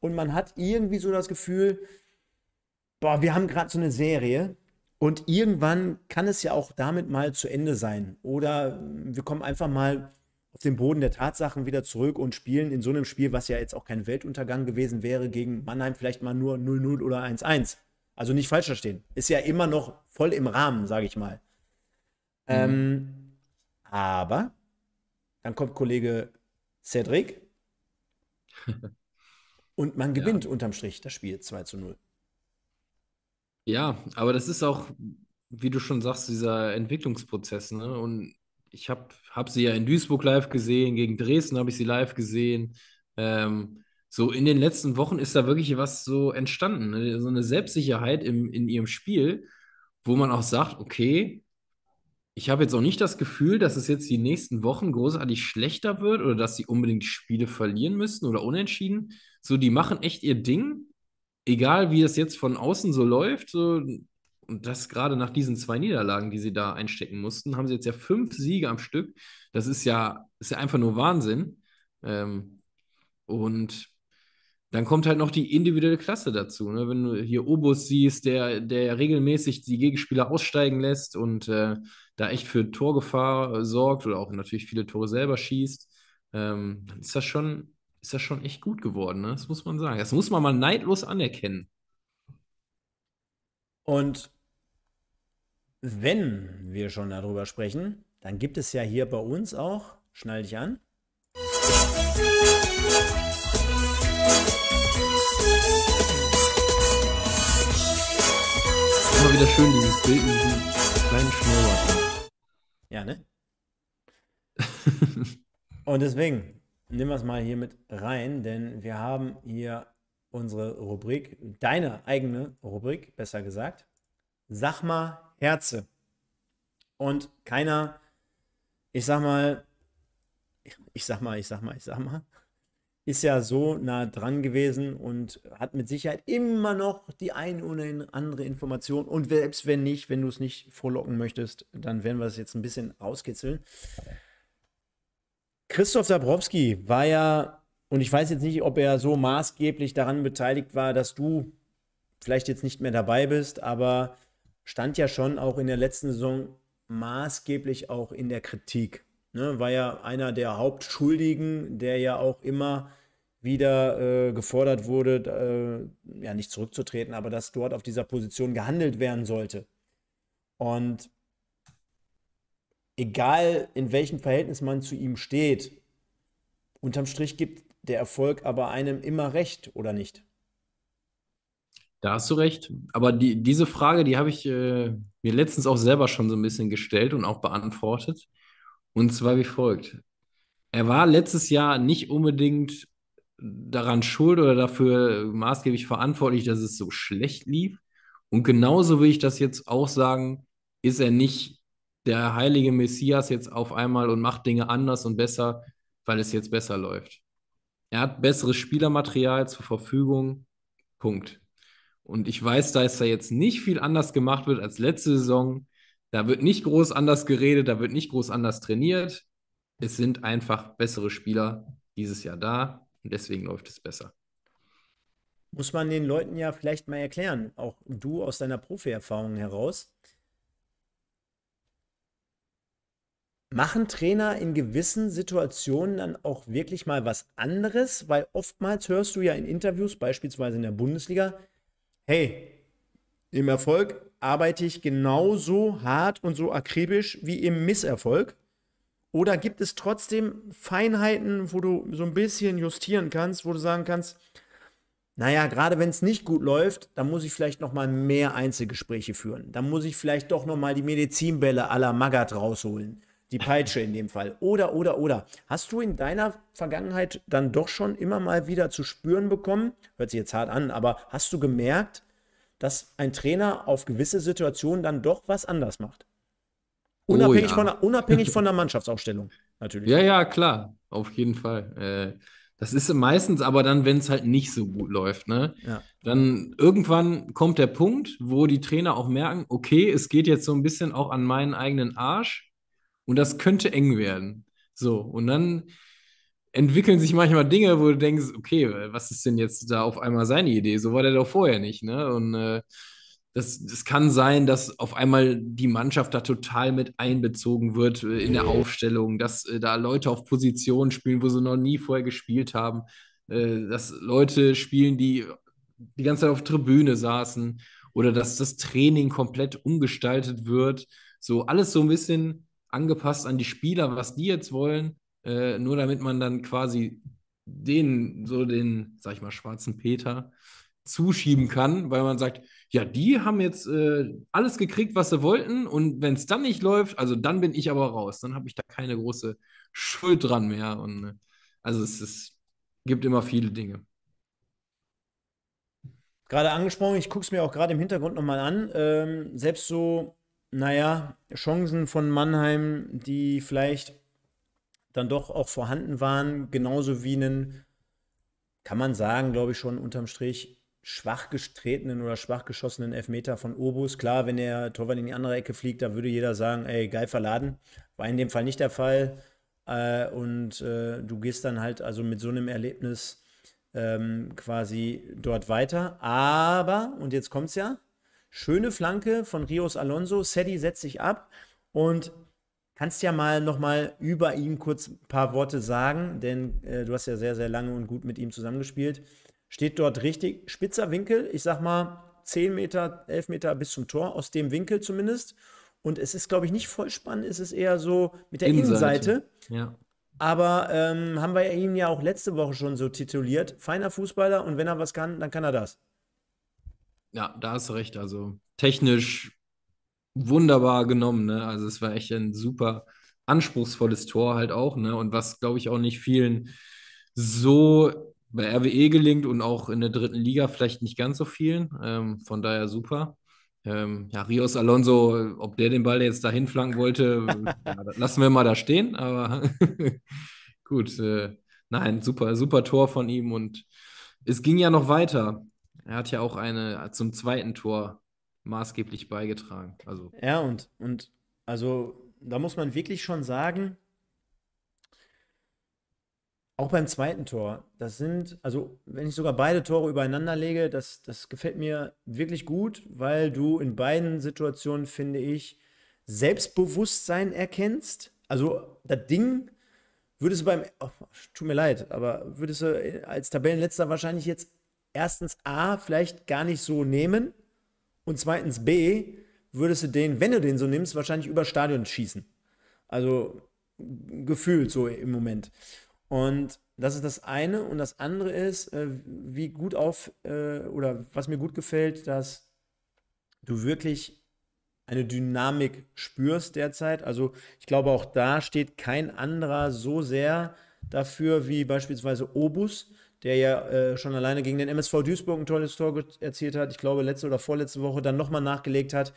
Und man hat irgendwie so das Gefühl, boah, wir haben gerade so eine Serie. Und irgendwann kann es ja auch damit mal zu Ende sein. Oder wir kommen einfach mal auf den Boden der Tatsachen wieder zurück und spielen in so einem Spiel, was ja jetzt auch kein Weltuntergang gewesen wäre, gegen Mannheim vielleicht mal nur 0-0 oder 1-1. Also nicht falsch verstehen. Ist ja immer noch voll im Rahmen, sage ich mal. Mhm. Ähm, aber dann kommt Kollege Cedric *laughs* und man gewinnt ja. unterm Strich das Spiel 2 zu 0. Ja, aber das ist auch, wie du schon sagst, dieser Entwicklungsprozess. Ne? Und ich habe hab sie ja in Duisburg live gesehen, gegen Dresden habe ich sie live gesehen. Ähm, so in den letzten Wochen ist da wirklich was so entstanden. Ne? So eine Selbstsicherheit im, in ihrem Spiel, wo man auch sagt, okay, ich habe jetzt auch nicht das Gefühl, dass es jetzt die nächsten Wochen großartig schlechter wird oder dass sie unbedingt Spiele verlieren müssen oder unentschieden. So, die machen echt ihr Ding, egal wie es jetzt von außen so läuft. So, und das gerade nach diesen zwei Niederlagen, die sie da einstecken mussten, haben sie jetzt ja fünf Siege am Stück. Das ist ja, ist ja einfach nur Wahnsinn. Ähm, und dann kommt halt noch die individuelle Klasse dazu. Ne? Wenn du hier Obus siehst, der, der regelmäßig die Gegenspieler aussteigen lässt und äh, da echt für Torgefahr äh, sorgt oder auch natürlich viele Tore selber schießt, ähm, dann ist das schon, ist das schon echt gut geworden. Ne? Das muss man sagen. Das muss man mal neidlos anerkennen. Und wenn wir schon darüber sprechen, dann gibt es ja hier bei uns auch, schnall dich an. immer wieder schön, dieses Bild mit diesem kleinen Schnurrbart. Ja, ne? *laughs* Und deswegen nehmen wir es mal hier mit rein, denn wir haben hier unsere Rubrik, deine eigene Rubrik, besser gesagt. Sag mal Herze. Und keiner, ich sag mal, ich sag mal, ich sag mal, ich sag mal, ist ja so nah dran gewesen und hat mit Sicherheit immer noch die ein oder andere Information. Und selbst wenn nicht, wenn du es nicht vorlocken möchtest, dann werden wir es jetzt ein bisschen rauskitzeln. Christoph Dabrowski war ja, und ich weiß jetzt nicht, ob er so maßgeblich daran beteiligt war, dass du vielleicht jetzt nicht mehr dabei bist, aber stand ja schon auch in der letzten Saison maßgeblich auch in der Kritik. Ne, war ja einer der Hauptschuldigen, der ja auch immer wieder äh, gefordert wurde, äh, ja nicht zurückzutreten, aber dass dort auf dieser Position gehandelt werden sollte. Und egal in welchem Verhältnis man zu ihm steht, unterm Strich gibt der Erfolg aber einem immer recht, oder nicht? Da hast du recht. Aber die, diese Frage, die habe ich äh, mir letztens auch selber schon so ein bisschen gestellt und auch beantwortet. Und zwar wie folgt. Er war letztes Jahr nicht unbedingt daran schuld oder dafür maßgeblich verantwortlich, dass es so schlecht lief. Und genauso will ich das jetzt auch sagen, ist er nicht der heilige Messias jetzt auf einmal und macht Dinge anders und besser, weil es jetzt besser läuft. Er hat besseres Spielermaterial zur Verfügung. Punkt. Und ich weiß, dass da jetzt nicht viel anders gemacht wird als letzte Saison, da wird nicht groß anders geredet, da wird nicht groß anders trainiert. Es sind einfach bessere Spieler dieses Jahr da und deswegen läuft es besser. Muss man den Leuten ja vielleicht mal erklären, auch du aus deiner Profi-Erfahrung heraus. Machen Trainer in gewissen Situationen dann auch wirklich mal was anderes? Weil oftmals hörst du ja in Interviews, beispielsweise in der Bundesliga, hey, im Erfolg arbeite ich genauso hart und so akribisch wie im Misserfolg? Oder gibt es trotzdem Feinheiten, wo du so ein bisschen justieren kannst, wo du sagen kannst, naja, gerade wenn es nicht gut läuft, dann muss ich vielleicht nochmal mehr Einzelgespräche führen. Dann muss ich vielleicht doch nochmal die Medizinbälle à la Magat rausholen. Die Peitsche in dem Fall. Oder, oder, oder. Hast du in deiner Vergangenheit dann doch schon immer mal wieder zu spüren bekommen? Hört sich jetzt hart an, aber hast du gemerkt, dass ein Trainer auf gewisse Situationen dann doch was anders macht. Oh unabhängig, oh, ja. von, der, unabhängig von der *laughs* Mannschaftsaufstellung, natürlich. Ja, ja, klar, auf jeden Fall. Äh, das ist meistens aber dann, wenn es halt nicht so gut läuft, ne? Ja. Dann irgendwann kommt der Punkt, wo die Trainer auch merken, okay, es geht jetzt so ein bisschen auch an meinen eigenen Arsch und das könnte eng werden. So, und dann entwickeln sich manchmal Dinge, wo du denkst, okay, was ist denn jetzt da auf einmal seine Idee? So war der doch vorher nicht, ne? Und äh, das, das kann sein, dass auf einmal die Mannschaft da total mit einbezogen wird äh, in der Aufstellung, dass äh, da Leute auf Positionen spielen, wo sie noch nie vorher gespielt haben, äh, dass Leute spielen, die die ganze Zeit auf Tribüne saßen oder dass das Training komplett umgestaltet wird. So alles so ein bisschen angepasst an die Spieler, was die jetzt wollen. Äh, nur damit man dann quasi den, so den, sag ich mal, schwarzen Peter zuschieben kann, weil man sagt, ja, die haben jetzt äh, alles gekriegt, was sie wollten und wenn es dann nicht läuft, also dann bin ich aber raus, dann habe ich da keine große Schuld dran mehr und äh, also es, es gibt immer viele Dinge gerade angesprochen, ich gucke es mir auch gerade im Hintergrund nochmal an. Ähm, selbst so, naja, Chancen von Mannheim, die vielleicht dann doch auch vorhanden waren, genauso wie einen, kann man sagen, glaube ich schon unterm Strich, schwach gestretenen oder schwach geschossenen Elfmeter von Obus. Klar, wenn der Torwart in die andere Ecke fliegt, da würde jeder sagen, ey, geil verladen. War in dem Fall nicht der Fall. Äh, und äh, du gehst dann halt also mit so einem Erlebnis ähm, quasi dort weiter. Aber, und jetzt kommt's ja, schöne Flanke von Rios Alonso. Sedi setzt sich ab und Kannst ja mal nochmal über ihn kurz ein paar Worte sagen, denn äh, du hast ja sehr, sehr lange und gut mit ihm zusammengespielt. Steht dort richtig spitzer Winkel, ich sag mal 10 Meter, 11 Meter bis zum Tor, aus dem Winkel zumindest. Und es ist, glaube ich, nicht voll spannend, es ist eher so mit der Innenseite. Innenseite. Ja. Aber ähm, haben wir ihn ja auch letzte Woche schon so tituliert. Feiner Fußballer und wenn er was kann, dann kann er das. Ja, da hast du recht. Also technisch wunderbar genommen. Ne? Also es war echt ein super anspruchsvolles Tor halt auch. Ne? Und was, glaube ich, auch nicht vielen so bei RWE gelingt und auch in der dritten Liga vielleicht nicht ganz so vielen. Ähm, von daher super. Ähm, ja, Rios Alonso, ob der den Ball jetzt dahin flanken wollte, *laughs* ja, lassen wir mal da stehen. Aber *laughs* gut, äh, nein, super, super Tor von ihm. Und es ging ja noch weiter. Er hat ja auch eine zum zweiten Tor maßgeblich beigetragen. Also. Ja, und, und also da muss man wirklich schon sagen, auch beim zweiten Tor, das sind, also wenn ich sogar beide Tore übereinander lege, das, das gefällt mir wirklich gut, weil du in beiden Situationen, finde ich, Selbstbewusstsein erkennst. Also das Ding würdest du beim, oh, tut mir leid, aber würdest du äh, als Tabellenletzter wahrscheinlich jetzt erstens A vielleicht gar nicht so nehmen, und zweitens B, würdest du den, wenn du den so nimmst, wahrscheinlich über Stadion schießen. Also gefühlt so im Moment. Und das ist das eine. Und das andere ist, äh, wie gut auf, äh, oder was mir gut gefällt, dass du wirklich eine Dynamik spürst derzeit. Also ich glaube, auch da steht kein anderer so sehr dafür wie beispielsweise Obus, der ja äh, schon alleine gegen den MSV Duisburg ein tolles Tor erzielt hat. Ich glaube, letzte oder vorletzte Woche dann nochmal nachgelegt hat.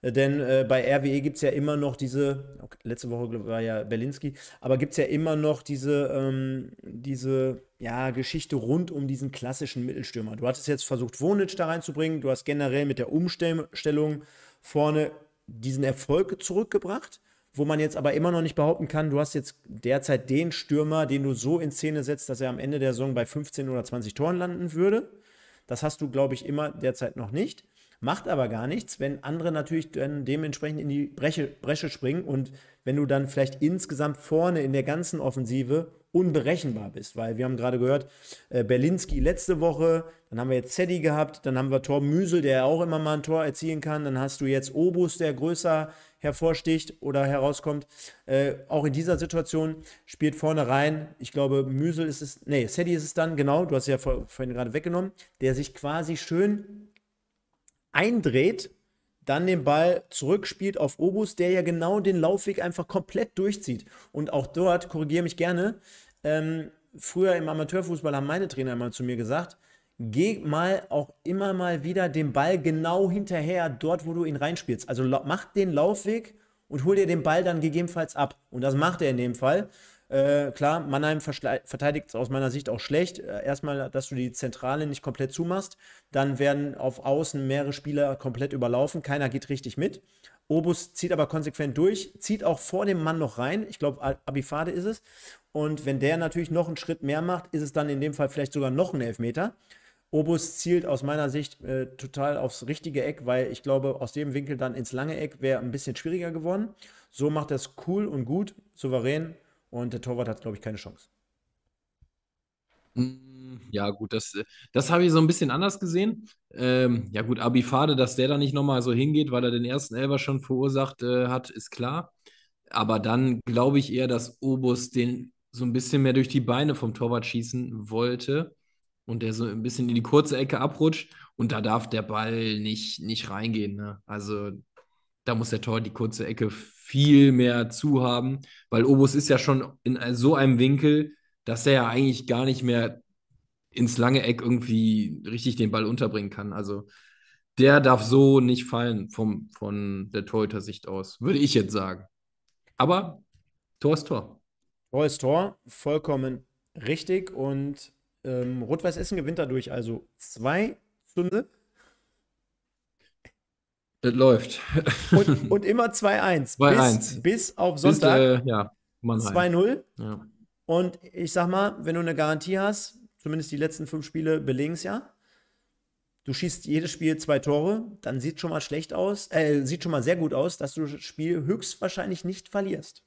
Äh, denn äh, bei RWE gibt es ja immer noch diese, okay, letzte Woche war ja Berlinski, aber gibt es ja immer noch diese, ähm, diese ja, Geschichte rund um diesen klassischen Mittelstürmer. Du hattest jetzt versucht, Wonitsch da reinzubringen, du hast generell mit der Umstellung vorne diesen Erfolg zurückgebracht wo man jetzt aber immer noch nicht behaupten kann, du hast jetzt derzeit den Stürmer, den du so in Szene setzt, dass er am Ende der Saison bei 15 oder 20 Toren landen würde. Das hast du, glaube ich, immer derzeit noch nicht. Macht aber gar nichts, wenn andere natürlich dann dementsprechend in die Breche, Bresche springen und wenn du dann vielleicht insgesamt vorne in der ganzen Offensive unberechenbar bist. Weil wir haben gerade gehört, äh, Berlinski letzte Woche, dann haben wir jetzt Zeddy gehabt, dann haben wir Tor Müsel, der auch immer mal ein Tor erzielen kann, dann hast du jetzt Obus, der größer hervorsticht oder herauskommt. Äh, auch in dieser Situation spielt vorne rein, ich glaube, Müsel ist es, nee, Zeddy ist es dann, genau, du hast ja vor, vorhin gerade weggenommen, der sich quasi schön eindreht dann den Ball zurückspielt auf Obus, der ja genau den Laufweg einfach komplett durchzieht. Und auch dort, korrigiere mich gerne, ähm, früher im Amateurfußball haben meine Trainer immer zu mir gesagt, geh mal auch immer mal wieder den Ball genau hinterher, dort, wo du ihn reinspielst. Also mach den Laufweg und hol dir den Ball dann gegebenenfalls ab. Und das macht er in dem Fall. Äh, klar, Mannheim verteidigt es aus meiner Sicht auch schlecht. Äh, erstmal, dass du die Zentrale nicht komplett zumachst. Dann werden auf Außen mehrere Spieler komplett überlaufen. Keiner geht richtig mit. Obus zieht aber konsequent durch, zieht auch vor dem Mann noch rein. Ich glaube, Abifade ist es. Und wenn der natürlich noch einen Schritt mehr macht, ist es dann in dem Fall vielleicht sogar noch ein Elfmeter. Obus zielt aus meiner Sicht äh, total aufs richtige Eck, weil ich glaube, aus dem Winkel dann ins lange Eck wäre ein bisschen schwieriger geworden. So macht er es cool und gut, souverän. Und der Torwart hat, glaube ich, keine Chance. Mm, ja, gut, das, das habe ich so ein bisschen anders gesehen. Ähm, ja, gut, Abifade, dass der da nicht nochmal so hingeht, weil er den ersten Elber schon verursacht äh, hat, ist klar. Aber dann glaube ich eher, dass Obus den so ein bisschen mehr durch die Beine vom Torwart schießen wollte und der so ein bisschen in die kurze Ecke abrutscht und da darf der Ball nicht, nicht reingehen. Ne? Also da muss der Tor die kurze Ecke viel mehr zu haben, weil Obus ist ja schon in so einem Winkel, dass er ja eigentlich gar nicht mehr ins lange Eck irgendwie richtig den Ball unterbringen kann. Also der darf so nicht fallen vom, von der Torhüter-Sicht aus, würde ich jetzt sagen. Aber Tor ist Tor. Tor ist Tor, vollkommen richtig. Und ähm, Rot-Weiß Essen gewinnt dadurch also 2 zu 0. Das läuft. Und, *laughs* und immer 2-1. 2-1. Bis, bis, auf Sonntag. Bis, äh, ja, 2-0. Ja. Und ich sag mal, wenn du eine Garantie hast, zumindest die letzten fünf Spiele belegen es ja. Du schießt jedes Spiel zwei Tore, dann sieht schon mal schlecht aus, äh, sieht schon mal sehr gut aus, dass du das Spiel höchstwahrscheinlich nicht verlierst.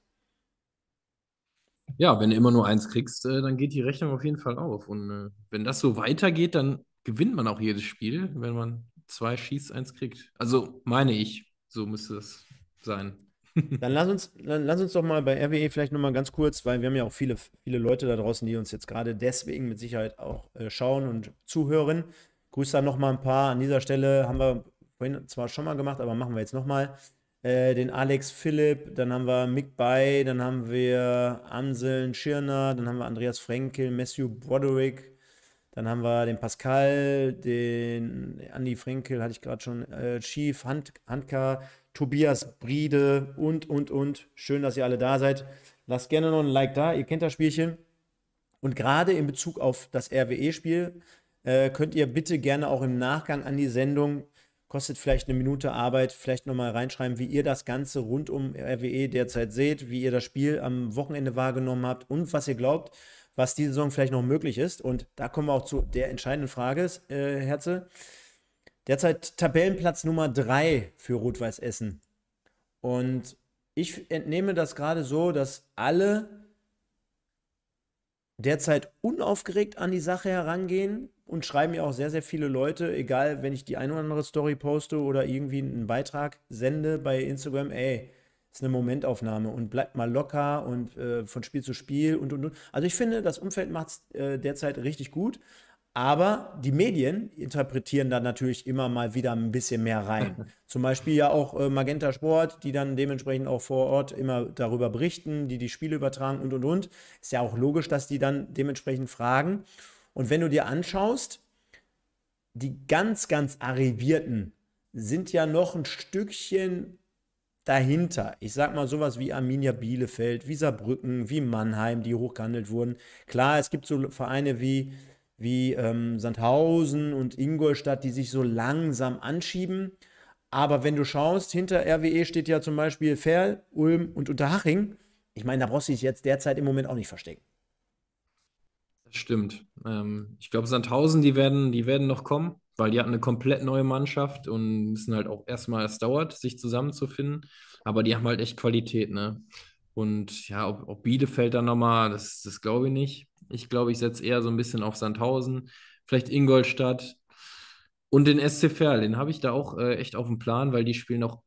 Ja, wenn du immer nur eins kriegst, äh, dann geht die Rechnung auf jeden Fall auf. Und äh, wenn das so weitergeht, dann gewinnt man auch jedes Spiel, wenn man zwei schießt, eins kriegt. Also meine ich, so müsste es sein. *laughs* dann lass uns, dann lass uns doch mal bei RWE vielleicht nochmal ganz kurz, weil wir haben ja auch viele, viele Leute da draußen, die uns jetzt gerade deswegen mit Sicherheit auch äh, schauen und zuhören. Grüße da nochmal ein paar. An dieser Stelle haben wir vorhin zwar schon mal gemacht, aber machen wir jetzt nochmal. Äh, den Alex Philipp, dann haben wir Mick Bay, dann haben wir Anseln Schirner, dann haben wir Andreas Frenkel, Matthew Broderick, dann haben wir den Pascal, den Andy Frenkel, hatte ich gerade schon, äh, Chief, Hand, Handka, Tobias Briede und, und, und. Schön, dass ihr alle da seid. Lasst gerne noch ein Like da, ihr kennt das Spielchen. Und gerade in Bezug auf das RWE-Spiel äh, könnt ihr bitte gerne auch im Nachgang an die Sendung, kostet vielleicht eine Minute Arbeit, vielleicht nochmal reinschreiben, wie ihr das Ganze rund um RWE derzeit seht, wie ihr das Spiel am Wochenende wahrgenommen habt und was ihr glaubt, was diese Saison vielleicht noch möglich ist. Und da kommen wir auch zu der entscheidenden Frage, äh, Herze. Derzeit Tabellenplatz Nummer 3 für Rot-Weiß Essen. Und ich entnehme das gerade so, dass alle derzeit unaufgeregt an die Sache herangehen und schreiben mir auch sehr, sehr viele Leute, egal wenn ich die eine oder andere Story poste oder irgendwie einen Beitrag sende bei Instagram, ey, ist eine Momentaufnahme und bleibt mal locker und äh, von Spiel zu Spiel und und und. Also ich finde, das Umfeld macht es äh, derzeit richtig gut. Aber die Medien interpretieren dann natürlich immer mal wieder ein bisschen mehr rein. *laughs* Zum Beispiel ja auch äh, Magenta Sport, die dann dementsprechend auch vor Ort immer darüber berichten, die die Spiele übertragen und und und. Ist ja auch logisch, dass die dann dementsprechend fragen. Und wenn du dir anschaust, die ganz, ganz Arrivierten sind ja noch ein Stückchen dahinter, ich sag mal sowas wie Arminia Bielefeld, wie Saarbrücken, wie Mannheim, die hochgehandelt wurden. Klar, es gibt so Vereine wie, wie ähm, Sandhausen und Ingolstadt, die sich so langsam anschieben. Aber wenn du schaust, hinter RWE steht ja zum Beispiel Ferl, Ulm und Unterhaching. Ich meine, da brauchst du dich jetzt derzeit im Moment auch nicht verstecken. Das stimmt. Ähm, ich glaube, Sandhausen, die werden, die werden noch kommen weil die hatten eine komplett neue Mannschaft und müssen halt auch erstmal, es dauert, sich zusammenzufinden. Aber die haben halt echt Qualität, ne? Und ja, ob, ob Bielefeld dann nochmal, das, das glaube ich nicht. Ich glaube, ich setze eher so ein bisschen auf Sandhausen, vielleicht Ingolstadt und den SC Verl. Den habe ich da auch äh, echt auf dem Plan, weil die spielen auch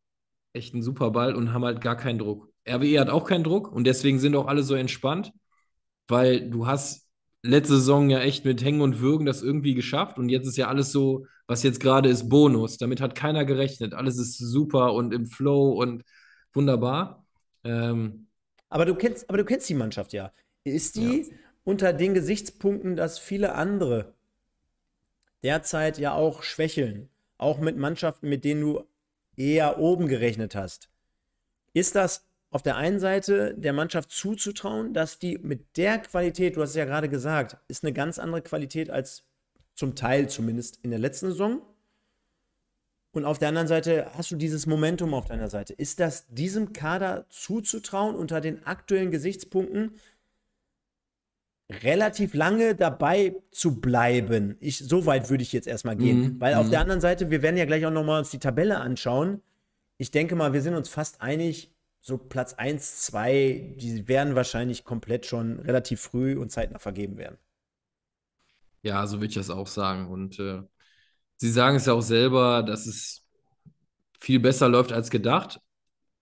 echt einen super Ball und haben halt gar keinen Druck. RWE hat auch keinen Druck und deswegen sind auch alle so entspannt, weil du hast letzte Saison ja echt mit Hängen und Würgen das irgendwie geschafft und jetzt ist ja alles so, was jetzt gerade ist, Bonus. Damit hat keiner gerechnet. Alles ist super und im Flow und wunderbar. Ähm, aber, du kennst, aber du kennst die Mannschaft ja. Ist die ja. unter den Gesichtspunkten, dass viele andere derzeit ja auch schwächeln, auch mit Mannschaften, mit denen du eher oben gerechnet hast. Ist das auf der einen Seite der Mannschaft zuzutrauen, dass die mit der Qualität, du hast es ja gerade gesagt, ist eine ganz andere Qualität als zum Teil zumindest in der letzten Saison. Und auf der anderen Seite hast du dieses Momentum auf deiner Seite. Ist das diesem Kader zuzutrauen unter den aktuellen Gesichtspunkten? relativ lange dabei zu bleiben. Ich, so weit würde ich jetzt erstmal gehen. Mhm. Weil auf mhm. der anderen Seite, wir werden ja gleich auch nochmal uns die Tabelle anschauen. Ich denke mal, wir sind uns fast einig, so Platz 1, 2, die werden wahrscheinlich komplett schon relativ früh und zeitnah vergeben werden. Ja, so würde ich das auch sagen. Und äh, sie sagen es ja auch selber, dass es viel besser läuft als gedacht.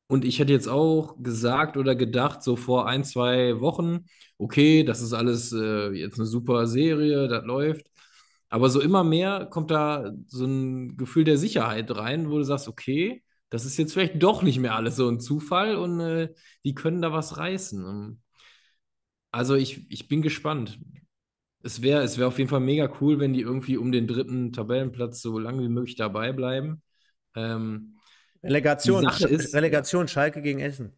Und ich hätte jetzt auch gesagt oder gedacht, so vor ein, zwei Wochen, okay, das ist alles äh, jetzt eine super Serie, das läuft. Aber so immer mehr kommt da so ein Gefühl der Sicherheit rein, wo du sagst, okay, das ist jetzt vielleicht doch nicht mehr alles so ein Zufall und äh, die können da was reißen. Also ich, ich bin gespannt. Es wäre es wär auf jeden Fall mega cool, wenn die irgendwie um den dritten Tabellenplatz so lange wie möglich dabei bleiben. Ähm, Relegation, ist, Relegation Schalke gegen Essen.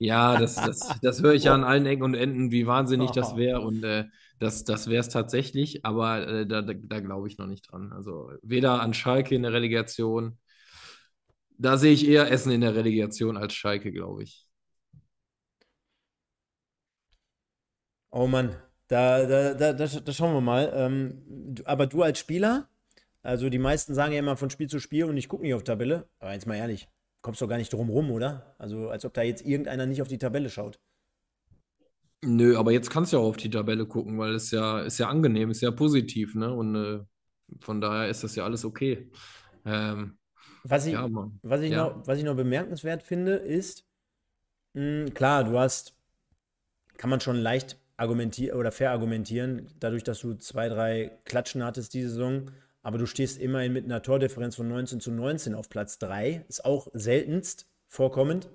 Ja, das, das, das höre ich ja an *laughs* allen Ecken und Enden, wie wahnsinnig oh. das wäre. Und äh, das, das wäre es tatsächlich, aber äh, da, da, da glaube ich noch nicht dran. Also weder an Schalke in der Relegation da sehe ich eher Essen in der Relegation als Schalke, glaube ich. Oh Mann, da, da, da, da, schauen wir mal. Ähm, aber du als Spieler, also die meisten sagen ja immer von Spiel zu Spiel und ich gucke nicht auf Tabelle. Aber jetzt mal ehrlich, kommst du gar nicht drum rum, oder? Also als ob da jetzt irgendeiner nicht auf die Tabelle schaut. Nö, aber jetzt kannst du ja auch auf die Tabelle gucken, weil es ja ist ja angenehm, ist ja positiv, ne? Und äh, von daher ist das ja alles okay. Ähm, was ich, ja, was ich, ja. noch, was ich noch bemerkenswert finde, ist, mh, hm, klar, du hast, kann man schon leicht argumentieren oder verargumentieren, dadurch, dass du zwei, drei Klatschen hattest diese Saison, aber du stehst immerhin mit einer Tordifferenz von 19 zu 19 auf Platz 3, ist auch seltenst vorkommend.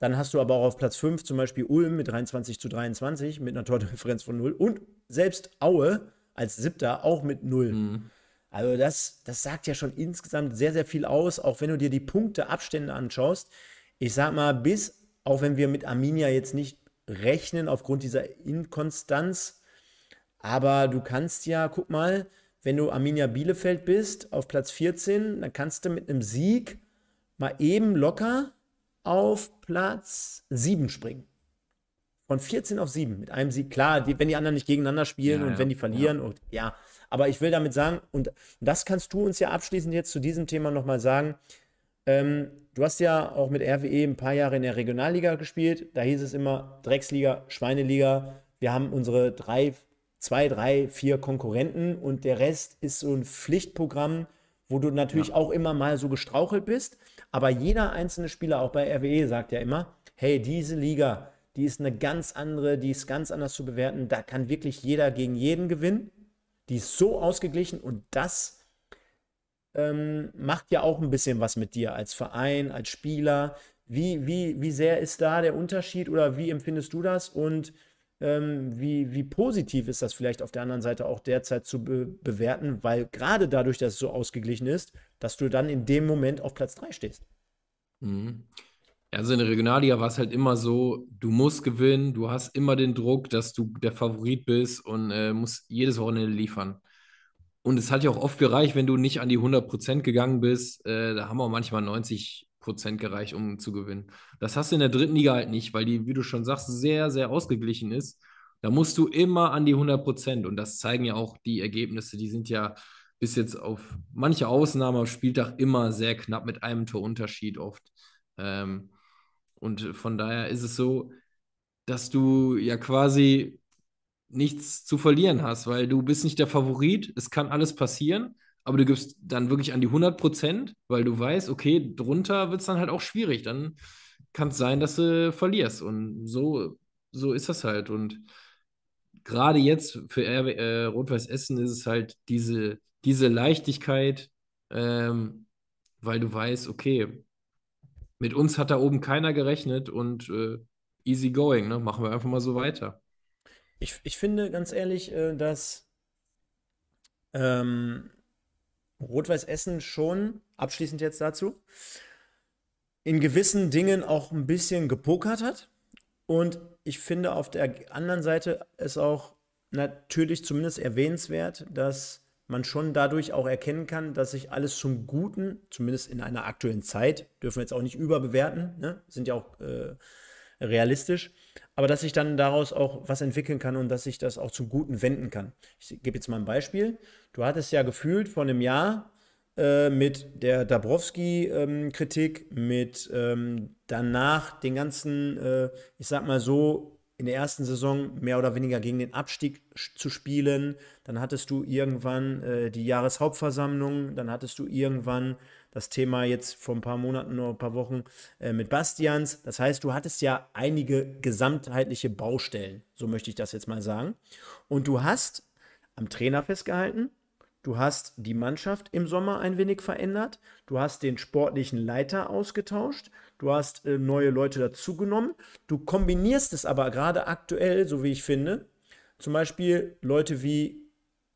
Dann hast du aber auch auf Platz 5 zum Beispiel Ulm mit 23 zu 23 mit einer Tordifferenz von 0 und selbst Aue als Siebter auch mit 0. Mhm. Also das, das sagt ja schon insgesamt sehr, sehr viel aus, auch wenn du dir die Punkteabstände anschaust. Ich sag mal, bis, auch wenn wir mit Arminia jetzt nicht rechnen aufgrund dieser Inkonstanz, aber du kannst ja, guck mal, wenn du Arminia Bielefeld bist, auf Platz 14, dann kannst du mit einem Sieg mal eben locker auf Platz 7 springen. Von 14 auf 7 mit einem Sieg. Klar, die, wenn die anderen nicht gegeneinander spielen ja, und ja, wenn die verlieren ja. und ja, aber ich will damit sagen, und das kannst du uns ja abschließend jetzt zu diesem Thema nochmal sagen. Ähm, du hast ja auch mit RWE ein paar Jahre in der Regionalliga gespielt. Da hieß es immer Drecksliga, Schweineliga. Wir haben unsere drei, zwei, drei, vier Konkurrenten und der Rest ist so ein Pflichtprogramm, wo du natürlich ja. auch immer mal so gestrauchelt bist. Aber jeder einzelne Spieler, auch bei RWE, sagt ja immer: Hey, diese Liga, die ist eine ganz andere, die ist ganz anders zu bewerten. Da kann wirklich jeder gegen jeden gewinnen. Die ist so ausgeglichen und das ähm, macht ja auch ein bisschen was mit dir als Verein, als Spieler. Wie, wie, wie sehr ist da der Unterschied oder wie empfindest du das und ähm, wie, wie positiv ist das vielleicht auf der anderen Seite auch derzeit zu be bewerten, weil gerade dadurch, dass es so ausgeglichen ist, dass du dann in dem Moment auf Platz 3 stehst? Mhm. Also in der Regionalliga war es halt immer so, du musst gewinnen, du hast immer den Druck, dass du der Favorit bist und äh, musst jedes Wochenende liefern. Und es hat ja auch oft gereicht, wenn du nicht an die 100% gegangen bist. Äh, da haben auch manchmal 90% gereicht, um zu gewinnen. Das hast du in der dritten Liga halt nicht, weil die, wie du schon sagst, sehr, sehr ausgeglichen ist. Da musst du immer an die 100% und das zeigen ja auch die Ergebnisse. Die sind ja bis jetzt auf manche Ausnahme am Spieltag immer sehr knapp mit einem Torunterschied oft. Ähm, und von daher ist es so, dass du ja quasi nichts zu verlieren hast, weil du bist nicht der Favorit, es kann alles passieren, aber du gibst dann wirklich an die 100 Prozent, weil du weißt, okay, drunter wird es dann halt auch schwierig, dann kann es sein, dass du verlierst und so, so ist das halt und gerade jetzt für äh, Rot-Weiß Essen ist es halt diese, diese Leichtigkeit, ähm, weil du weißt, okay, mit uns hat da oben keiner gerechnet und äh, easy going, ne? machen wir einfach mal so weiter. Ich, ich finde ganz ehrlich, äh, dass ähm, Rot-Weiß Essen schon, abschließend jetzt dazu, in gewissen Dingen auch ein bisschen gepokert hat. Und ich finde auf der anderen Seite es auch natürlich zumindest erwähnenswert, dass man schon dadurch auch erkennen kann, dass sich alles zum Guten, zumindest in einer aktuellen Zeit, dürfen wir jetzt auch nicht überbewerten, ne? sind ja auch äh, realistisch, aber dass sich dann daraus auch was entwickeln kann und dass sich das auch zum Guten wenden kann. Ich gebe jetzt mal ein Beispiel. Du hattest ja gefühlt vor einem Jahr äh, mit der Dabrowski-Kritik, ähm, mit ähm, danach den ganzen, äh, ich sag mal so, in der ersten Saison mehr oder weniger gegen den Abstieg zu spielen. Dann hattest du irgendwann äh, die Jahreshauptversammlung. Dann hattest du irgendwann das Thema jetzt vor ein paar Monaten oder ein paar Wochen äh, mit Bastians. Das heißt, du hattest ja einige gesamtheitliche Baustellen. So möchte ich das jetzt mal sagen. Und du hast am Trainer festgehalten. Du hast die Mannschaft im Sommer ein wenig verändert. Du hast den sportlichen Leiter ausgetauscht du hast äh, neue Leute dazugenommen, du kombinierst es aber gerade aktuell, so wie ich finde, zum Beispiel Leute wie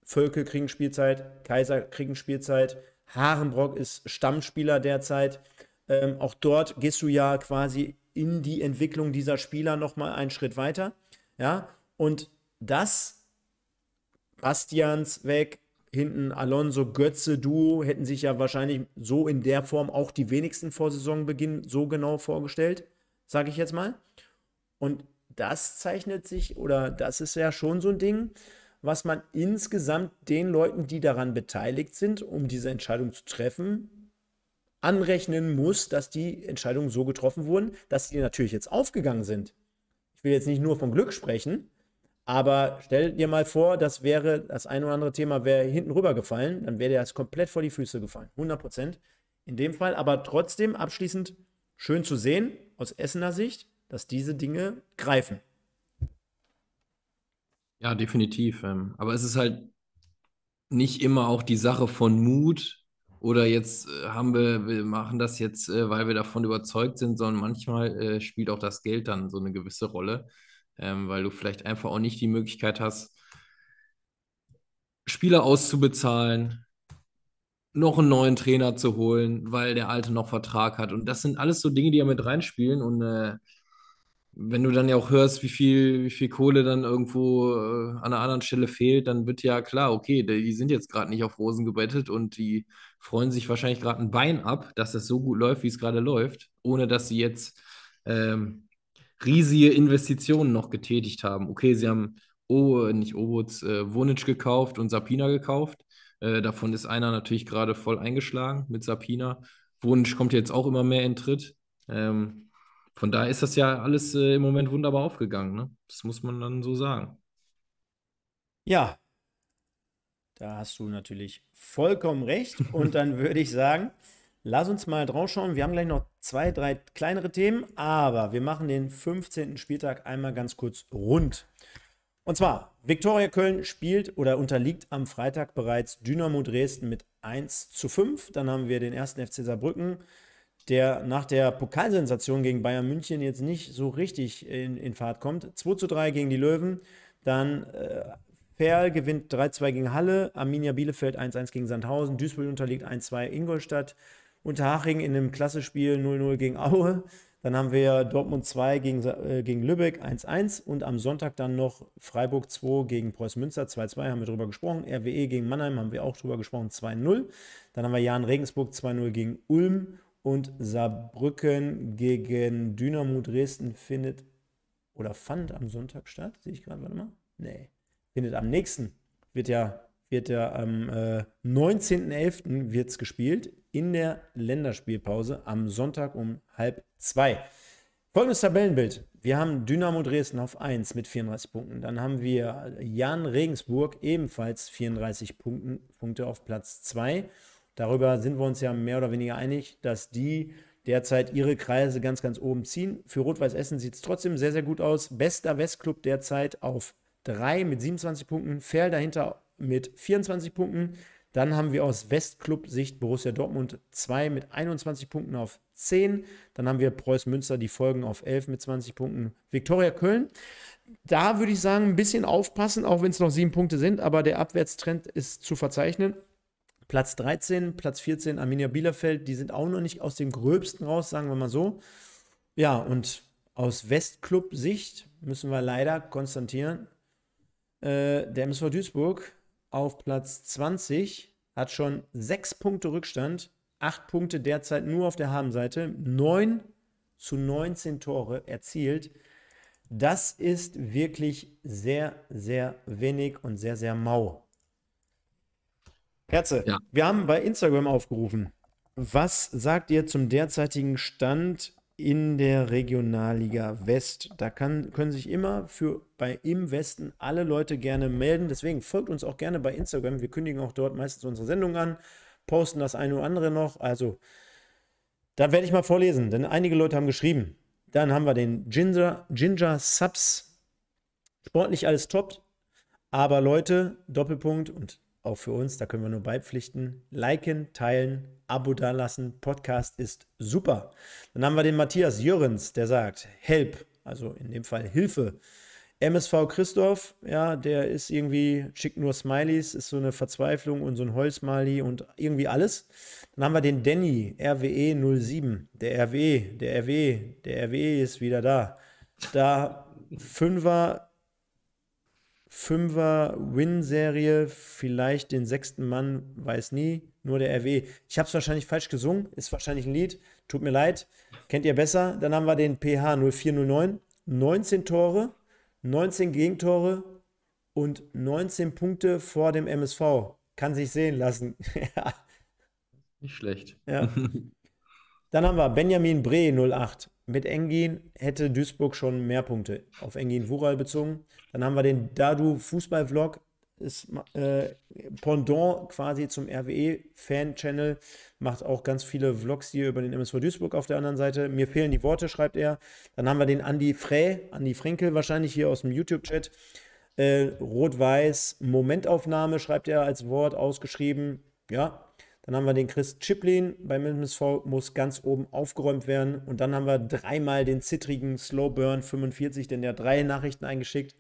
Völke kriegen Spielzeit, Kaiser kriegen Spielzeit, Harenbrock ist Stammspieler derzeit. Ähm, auch dort gehst du ja quasi in die Entwicklung dieser Spieler nochmal einen Schritt weiter. Ja, und das, Bastians weg, hinten Alonso, Götze, Duo hätten sich ja wahrscheinlich so in der Form auch die wenigsten vor Saisonbeginn so genau vorgestellt, sage ich jetzt mal. Und das zeichnet sich, oder das ist ja schon so ein Ding, was man insgesamt den Leuten, die daran beteiligt sind, um diese Entscheidung zu treffen, anrechnen muss, dass die Entscheidungen so getroffen wurden, dass sie natürlich jetzt aufgegangen sind. Ich will jetzt nicht nur vom Glück sprechen, aber stell dir mal vor, das wäre, das ein oder andere Thema wäre hinten rübergefallen, dann wäre dir das komplett vor die Füße gefallen. 100 Prozent. In dem Fall aber trotzdem abschließend schön zu sehen, aus Essener Sicht, dass diese Dinge greifen. Ja, definitiv. Ähm, aber es ist halt nicht immer auch die Sache von Mut oder jetzt äh, haben wir, wir machen das jetzt, äh, weil wir davon überzeugt sind, sondern manchmal äh, spielt auch das Geld dann so eine gewisse Rolle ähm, weil du vielleicht einfach auch nicht die Möglichkeit hast, Spieler auszubezahlen, noch einen neuen Trainer zu holen, weil der alte noch Vertrag hat. Und das sind alles so Dinge, die ja mit reinspielen. Und äh, wenn du dann ja auch hörst, wie viel, wie viel Kohle dann irgendwo äh, an einer anderen Stelle fehlt, dann wird ja klar, okay, die sind jetzt gerade nicht auf Rosen gebettet und die freuen sich wahrscheinlich gerade ein Bein ab, dass das so gut läuft, wie es gerade läuft, ohne dass sie jetzt ähm, riesige Investitionen noch getätigt haben. Okay, sie haben oh, nicht Obutz, äh, Wonic gekauft und Sapina gekauft. Äh, davon ist einer natürlich gerade voll eingeschlagen mit Sapina. Wonic kommt jetzt auch immer mehr in Tritt. Ähm, von daher ist das ja alles äh, im Moment wunderbar aufgegangen. Ne? Das muss man dann so sagen. Ja, da hast du natürlich vollkommen recht. Und dann würde ich sagen, Lass uns mal draufschauen. Wir haben gleich noch zwei, drei kleinere Themen, aber wir machen den 15. Spieltag einmal ganz kurz rund. Und zwar, Viktoria Köln spielt oder unterliegt am Freitag bereits Dynamo Dresden mit 1 zu 5. Dann haben wir den ersten FC Saarbrücken, der nach der Pokalsensation gegen Bayern München jetzt nicht so richtig in, in Fahrt kommt. 2 zu 3 gegen die Löwen. Dann äh, Perl gewinnt 3-2 gegen Halle, Arminia Bielefeld 1-1 gegen Sandhausen, Duisburg unterliegt 1-2 Ingolstadt, Unterhaching in einem Klassespiel 0-0 gegen Aue. Dann haben wir Dortmund 2 gegen, äh, gegen Lübeck 1-1 und am Sonntag dann noch Freiburg 2 gegen Preußen Münster 2-2, haben wir drüber gesprochen. RWE gegen Mannheim haben wir auch drüber gesprochen, 2-0. Dann haben wir Jan Regensburg 2-0 gegen Ulm und Saarbrücken gegen Dynamo Dresden findet oder fand am Sonntag statt. Sehe ich gerade, warte mal. Nee, findet am nächsten. Wird ja, wird ja am äh, 19.11. wird es gespielt in der Länderspielpause am Sonntag um halb zwei. Folgendes Tabellenbild. Wir haben Dynamo Dresden auf 1 mit 34 Punkten. Dann haben wir Jan Regensburg ebenfalls 34 Punkten, Punkte auf Platz 2. Darüber sind wir uns ja mehr oder weniger einig, dass die derzeit ihre Kreise ganz, ganz oben ziehen. Für Rot-Weiß Essen sieht es trotzdem sehr, sehr gut aus. Bester Westclub derzeit auf 3 mit 27 Punkten. Fair dahinter mit 24 Punkten. Dann haben wir aus Westclub-Sicht Borussia Dortmund 2 mit 21 Punkten auf 10. Dann haben wir Preuß Münster, die folgen auf 11 mit 20 Punkten. Viktoria Köln, da würde ich sagen, ein bisschen aufpassen, auch wenn es noch 7 Punkte sind, aber der Abwärtstrend ist zu verzeichnen. Platz 13, Platz 14 Arminia Bielefeld, die sind auch noch nicht aus dem Gröbsten raus, sagen wir mal so. Ja, und aus Westclub-Sicht müssen wir leider konstatieren, äh, der MSV Duisburg auf Platz 20, hat schon 6 Punkte Rückstand, 8 Punkte derzeit nur auf der Habenseite, 9 zu 19 Tore erzielt. Das ist wirklich sehr, sehr wenig und sehr, sehr mau. Herze, ja. wir haben bei Instagram aufgerufen. Was sagt ihr zum derzeitigen Stand in der Regionalliga West. Da kann, können sich immer für bei im Westen alle Leute gerne melden. Deswegen folgt uns auch gerne bei Instagram. Wir kündigen auch dort meistens unsere Sendung an, posten das eine oder andere noch. Also, da werde ich mal vorlesen, denn einige Leute haben geschrieben. Dann haben wir den Ginger, Ginger Subs. Sportlich alles top. Aber Leute, Doppelpunkt und auch für uns, da können wir nur beipflichten, liken, teilen, Abo dalassen. Podcast ist super. Dann haben wir den Matthias Jürgens, der sagt, Help, also in dem Fall Hilfe. MSV Christoph, ja, der ist irgendwie, schickt nur Smileys, ist so eine Verzweiflung und so ein Heulsmiley und irgendwie alles. Dann haben wir den Danny, RWE 07, der RWE, der RWE, der RWE ist wieder da. Da Fünfer Fünfer-Win-Serie, vielleicht den sechsten Mann, weiß nie, nur der RW. Ich habe es wahrscheinlich falsch gesungen, ist wahrscheinlich ein Lied, tut mir leid, kennt ihr besser. Dann haben wir den PH 0409, 19 Tore, 19 Gegentore und 19 Punkte vor dem MSV. Kann sich sehen lassen. *laughs* Nicht schlecht. Ja. *laughs* Dann haben wir Benjamin Bre 08, mit Engin hätte Duisburg schon mehr Punkte auf Engin Wural bezogen. Dann haben wir den Dadu Fußball-Vlog, ist äh, Pendant quasi zum RWE-Fan-Channel, macht auch ganz viele Vlogs hier über den MSV Duisburg auf der anderen Seite. Mir fehlen die Worte, schreibt er. Dann haben wir den Andi Frey, Andi Frenkel wahrscheinlich hier aus dem YouTube-Chat. Äh, Rot-Weiß, Momentaufnahme schreibt er als Wort ausgeschrieben. Ja, dann haben wir den Chris Chiplin beim MSV, muss ganz oben aufgeräumt werden. Und dann haben wir dreimal den zittrigen Slow Burn 45, denn der hat drei Nachrichten eingeschickt.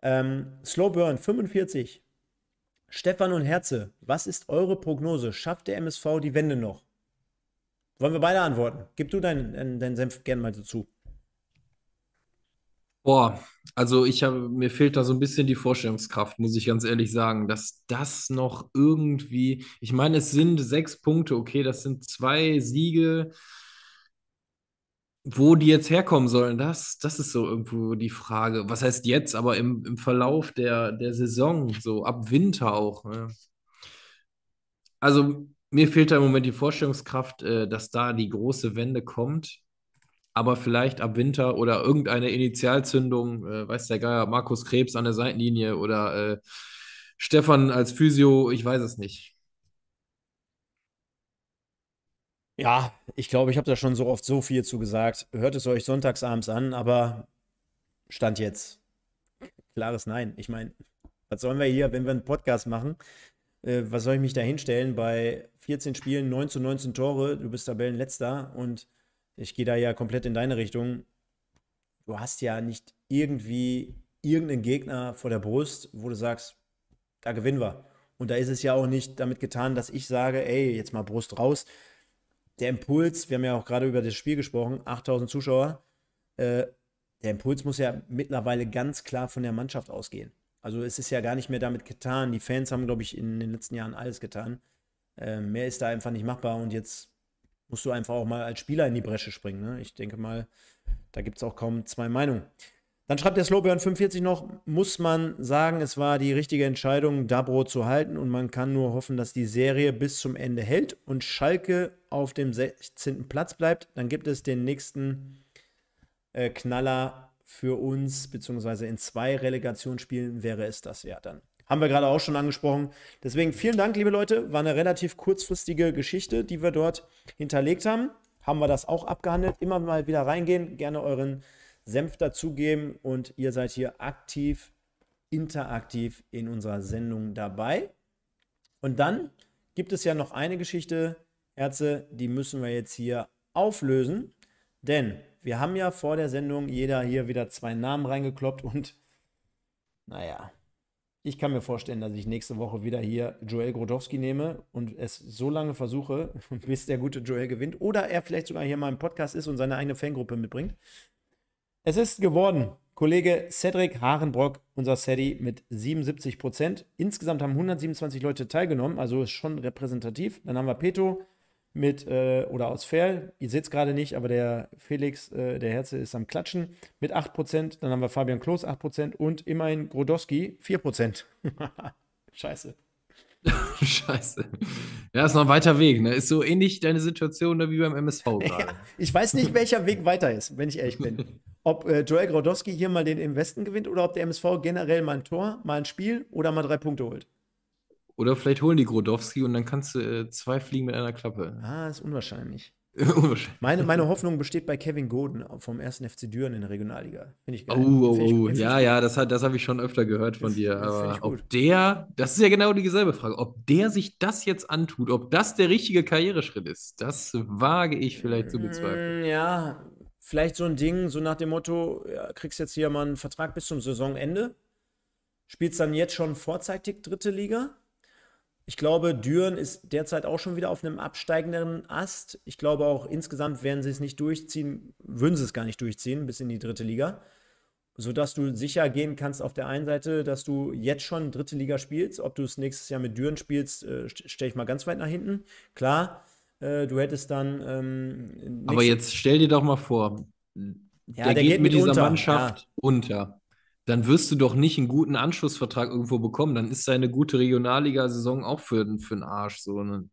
Ähm, Burn 45. Stefan und Herze, was ist eure Prognose? Schafft der MSV die Wende noch? Wollen wir beide antworten? Gib du deinen, deinen Senf gerne mal dazu. Boah, also ich habe, mir fehlt da so ein bisschen die Vorstellungskraft, muss ich ganz ehrlich sagen, dass das noch irgendwie, ich meine, es sind sechs Punkte, okay, das sind zwei Siege, wo die jetzt herkommen sollen, das, das ist so irgendwo die Frage. Was heißt jetzt, aber im, im Verlauf der, der Saison, so ab Winter auch. Ne? Also mir fehlt da im Moment die Vorstellungskraft, äh, dass da die große Wende kommt aber vielleicht ab Winter oder irgendeine Initialzündung, äh, weiß der Geier, Markus Krebs an der Seitenlinie oder äh, Stefan als Physio, ich weiß es nicht. Ja, ich glaube, ich habe da schon so oft so viel zu gesagt. Hört es euch sonntagsabends an, aber Stand jetzt. Klares Nein. Ich meine, was sollen wir hier, wenn wir einen Podcast machen, äh, was soll ich mich da hinstellen bei 14 Spielen, 9 zu 19 Tore, du bist Tabellenletzter und ich gehe da ja komplett in deine Richtung. Du hast ja nicht irgendwie irgendeinen Gegner vor der Brust, wo du sagst, da gewinnen wir. Und da ist es ja auch nicht damit getan, dass ich sage, ey, jetzt mal Brust raus. Der Impuls, wir haben ja auch gerade über das Spiel gesprochen, 8000 Zuschauer, äh, der Impuls muss ja mittlerweile ganz klar von der Mannschaft ausgehen. Also es ist ja gar nicht mehr damit getan. Die Fans haben, glaube ich, in den letzten Jahren alles getan. Äh, mehr ist da einfach nicht machbar und jetzt musst du einfach auch mal als Spieler in die Bresche springen. Ne? Ich denke mal, da gibt es auch kaum zwei Meinungen. Dann schreibt der Slowburn45 noch, muss man sagen, es war die richtige Entscheidung, Dabro zu halten und man kann nur hoffen, dass die Serie bis zum Ende hält und Schalke auf dem 16. Platz bleibt. Dann gibt es den nächsten äh, Knaller für uns, beziehungsweise in zwei Relegationsspielen wäre es das ja dann. Haben wir gerade auch schon angesprochen. Deswegen vielen Dank, liebe Leute. War eine relativ kurzfristige Geschichte, die wir dort hinterlegt haben. Haben wir das auch abgehandelt. Immer mal wieder reingehen, gerne euren Senf dazugeben und ihr seid hier aktiv, interaktiv in unserer Sendung dabei. Und dann gibt es ja noch eine Geschichte, Herze, die müssen wir jetzt hier auflösen, denn wir haben ja vor der Sendung jeder hier wieder zwei Namen reingekloppt und naja, ich kann mir vorstellen, dass ich nächste Woche wieder hier Joel Grodowski nehme und es so lange versuche, *laughs* bis der gute Joel gewinnt oder er vielleicht sogar hier mal im Podcast ist und seine eigene Fangruppe mitbringt. Es ist geworden. Kollege Cedric Harenbrock, unser Sadie, mit 77 Prozent. Insgesamt haben 127 Leute teilgenommen, also ist schon repräsentativ. Dann haben wir Peto, mit, äh, oder aus Ferl, ihr seht es gerade nicht, aber der Felix, äh, der Herze ist am Klatschen mit 8%. Dann haben wir Fabian Klos 8% und immerhin Grodowski 4%. *laughs* Scheiße. *laughs* Scheiße. Ja, ist noch ein weiter Weg. Ne? Ist so ähnlich deine Situation ne, wie beim MSV *laughs* gerade. Ja, ich weiß nicht, welcher Weg weiter ist, wenn ich ehrlich bin. Ob äh, Joel Grodowski hier mal den im Westen gewinnt oder ob der MSV generell mal ein Tor, mal ein Spiel oder mal drei Punkte holt. Oder vielleicht holen die Grodowski und dann kannst du äh, zwei fliegen mit einer Klappe. Ah, ist unwahrscheinlich. *laughs* unwahrscheinlich. Meine, meine Hoffnung besteht bei Kevin Godin vom ersten FC Düren in der Regionalliga. Finde ich geil. Oh, oh, oh. ja, ja, das, das habe ich schon öfter gehört von dir. aber ob der, das ist ja genau dieselbe Frage, ob der sich das jetzt antut, ob das der richtige Karriereschritt ist, das wage ich vielleicht zu bezweifeln. Mm, ja, vielleicht so ein Ding, so nach dem Motto, ja, kriegst jetzt hier mal einen Vertrag bis zum Saisonende, spielst dann jetzt schon vorzeitig dritte Liga ich glaube, Düren ist derzeit auch schon wieder auf einem absteigenden Ast. Ich glaube auch insgesamt werden sie es nicht durchziehen, würden sie es gar nicht durchziehen bis in die dritte Liga. Sodass du sicher gehen kannst auf der einen Seite, dass du jetzt schon dritte Liga spielst. Ob du es nächstes Jahr mit Düren spielst, äh, stelle ich mal ganz weit nach hinten. Klar, äh, du hättest dann. Ähm, Aber jetzt stell dir doch mal vor, ja, der, der geht, geht, mit dieser unter. Mannschaft ja. unter dann wirst du doch nicht einen guten Anschlussvertrag irgendwo bekommen. Dann ist deine gute Regionalliga-Saison auch für, für den Arsch. So. Ne?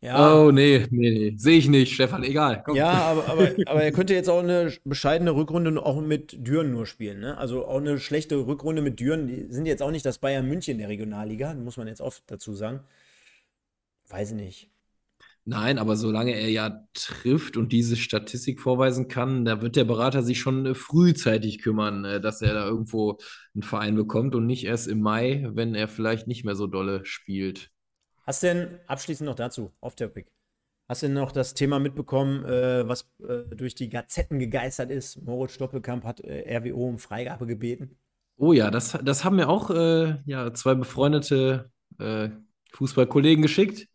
Ja. Oh, nee, nee, nee. Sehe ich nicht, Stefan, egal. Komm. Ja, *laughs* aber, aber, aber er könnte jetzt auch eine bescheidene Rückrunde auch mit Düren nur spielen. Ne? Also auch eine schlechte Rückrunde mit Düren. Die sind jetzt auch nicht das Bayern München der Regionalliga, muss man jetzt oft dazu sagen. Weiß ich nicht. Nein, aber solange er ja trifft und diese Statistik vorweisen kann, da wird der Berater sich schon äh, frühzeitig kümmern, äh, dass er da irgendwo einen Verein bekommt und nicht erst im Mai, wenn er vielleicht nicht mehr so dolle spielt. Hast denn abschließend noch dazu, off topic, hast denn noch das Thema mitbekommen, äh, was durch die Gazetten gegeistert ist? Moritz Stoppelkamp hat RWO um Freigabe gebeten. Oh ja, das, das haben mir auch äh, ja, zwei befreundete äh, Fußballkollegen geschickt.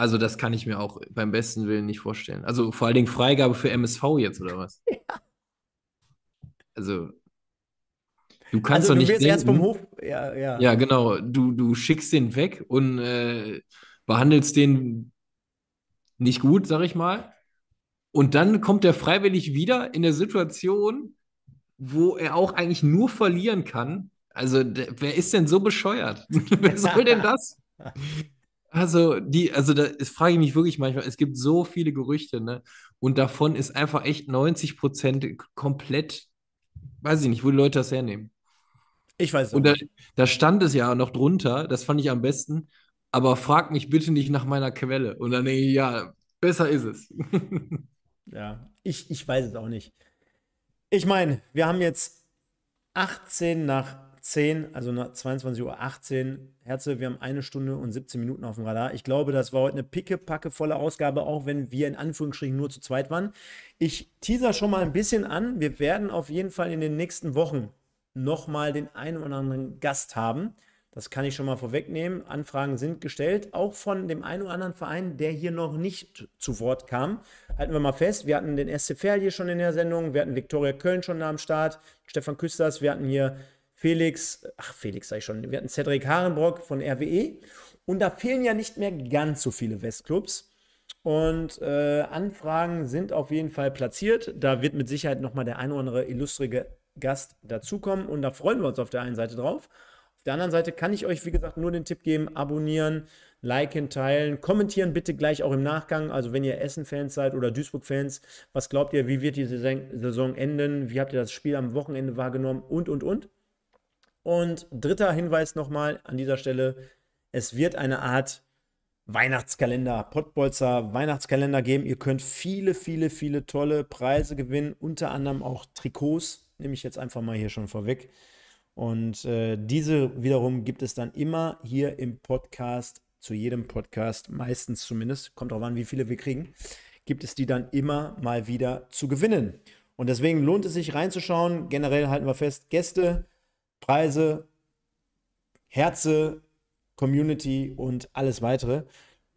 Also das kann ich mir auch beim besten Willen nicht vorstellen. Also vor allen Dingen Freigabe für MSV jetzt oder was? *laughs* ja. Also du kannst also, doch du nicht wirst denken, erst vom Hof. Ja, ja. ja genau. Du, du schickst den weg und äh, behandelst den nicht gut, sag ich mal. Und dann kommt er freiwillig wieder in der Situation, wo er auch eigentlich nur verlieren kann. Also, wer ist denn so bescheuert? *laughs* wer soll denn das? *laughs* Also, die, also da ist, frage ich mich wirklich manchmal, es gibt so viele Gerüchte, ne? Und davon ist einfach echt 90 Prozent komplett, weiß ich nicht, wo die Leute das hernehmen. Ich weiß Und da, da, stand es ja noch drunter, das fand ich am besten, aber frag mich bitte nicht nach meiner Quelle. Und dann denke ich, ja, besser ist es. *laughs* ja, ich, ich weiß es auch nicht. Ich meine, wir haben jetzt 18 nach 10, also 22.18 Uhr, Herze, wir haben eine Stunde und 17 Minuten auf dem Radar. Ich glaube, das war heute eine pickepackevolle Ausgabe, auch wenn wir in Anführungsstrichen nur zu zweit waren. Ich teaser schon mal ein bisschen an. Wir werden auf jeden Fall in den nächsten Wochen nochmal den einen oder anderen Gast haben. Das kann ich schon mal vorwegnehmen. Anfragen sind gestellt, auch von dem einen oder anderen Verein, der hier noch nicht zu Wort kam. Halten wir mal fest, wir hatten den SC Verl hier schon in der Sendung, wir hatten Viktoria Köln schon da am Start, Stefan Küsters, wir hatten hier Felix, ach Felix sag ich schon, wir hatten Cedric Harenbrock von RWE und da fehlen ja nicht mehr ganz so viele Westclubs. Und äh, Anfragen sind auf jeden Fall platziert. Da wird mit Sicherheit nochmal der ein oder andere illustrige Gast dazukommen. Und da freuen wir uns auf der einen Seite drauf. Auf der anderen Seite kann ich euch, wie gesagt, nur den Tipp geben: abonnieren, liken, teilen, kommentieren bitte gleich auch im Nachgang. Also, wenn ihr Essen-Fans seid oder Duisburg-Fans, was glaubt ihr, wie wird die Saison enden? Wie habt ihr das Spiel am Wochenende wahrgenommen? Und, und, und. Und dritter Hinweis nochmal an dieser Stelle: Es wird eine Art Weihnachtskalender, Pottbolzer Weihnachtskalender geben. Ihr könnt viele, viele, viele tolle Preise gewinnen, unter anderem auch Trikots. Nehme ich jetzt einfach mal hier schon vorweg. Und äh, diese wiederum gibt es dann immer hier im Podcast, zu jedem Podcast, meistens zumindest, kommt darauf an, wie viele wir kriegen, gibt es die dann immer mal wieder zu gewinnen. Und deswegen lohnt es sich reinzuschauen. Generell halten wir fest, Gäste Preise, Herze, Community und alles weitere.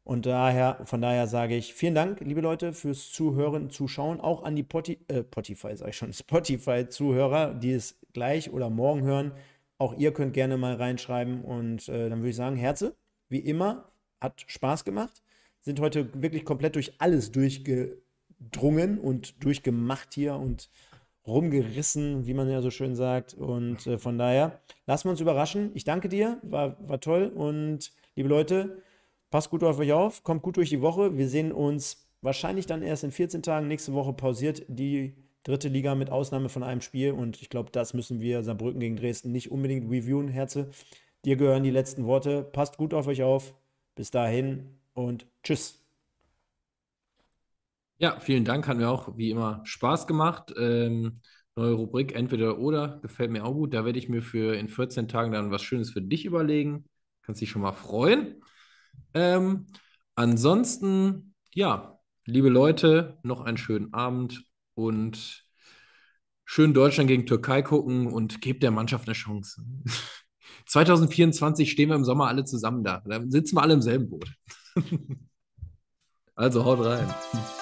Und daher, von daher sage ich vielen Dank, liebe Leute, fürs Zuhören, Zuschauen, auch an die Poti äh, Spotify, sage ich schon, *laughs* Spotify-Zuhörer, die es gleich oder morgen hören. Auch ihr könnt gerne mal reinschreiben und äh, dann würde ich sagen, Herze, wie immer, hat Spaß gemacht. Sind heute wirklich komplett durch alles durchgedrungen und durchgemacht hier und rumgerissen, wie man ja so schön sagt. Und äh, von daher, lassen wir uns überraschen. Ich danke dir, war, war toll. Und liebe Leute, passt gut auf euch auf, kommt gut durch die Woche. Wir sehen uns wahrscheinlich dann erst in 14 Tagen. Nächste Woche pausiert die dritte Liga mit Ausnahme von einem Spiel. Und ich glaube, das müssen wir Saarbrücken gegen Dresden nicht unbedingt reviewen, Herze. Dir gehören die letzten Worte. Passt gut auf euch auf. Bis dahin und tschüss. Ja, vielen Dank. Hat mir auch wie immer Spaß gemacht. Ähm, neue Rubrik, entweder oder, gefällt mir auch gut. Da werde ich mir für in 14 Tagen dann was Schönes für dich überlegen. Kannst dich schon mal freuen. Ähm, ansonsten, ja, liebe Leute, noch einen schönen Abend und schön Deutschland gegen Türkei gucken und gebt der Mannschaft eine Chance. 2024 *laughs* stehen wir im Sommer alle zusammen da. Dann sitzen wir alle im selben Boot. *laughs* also haut rein.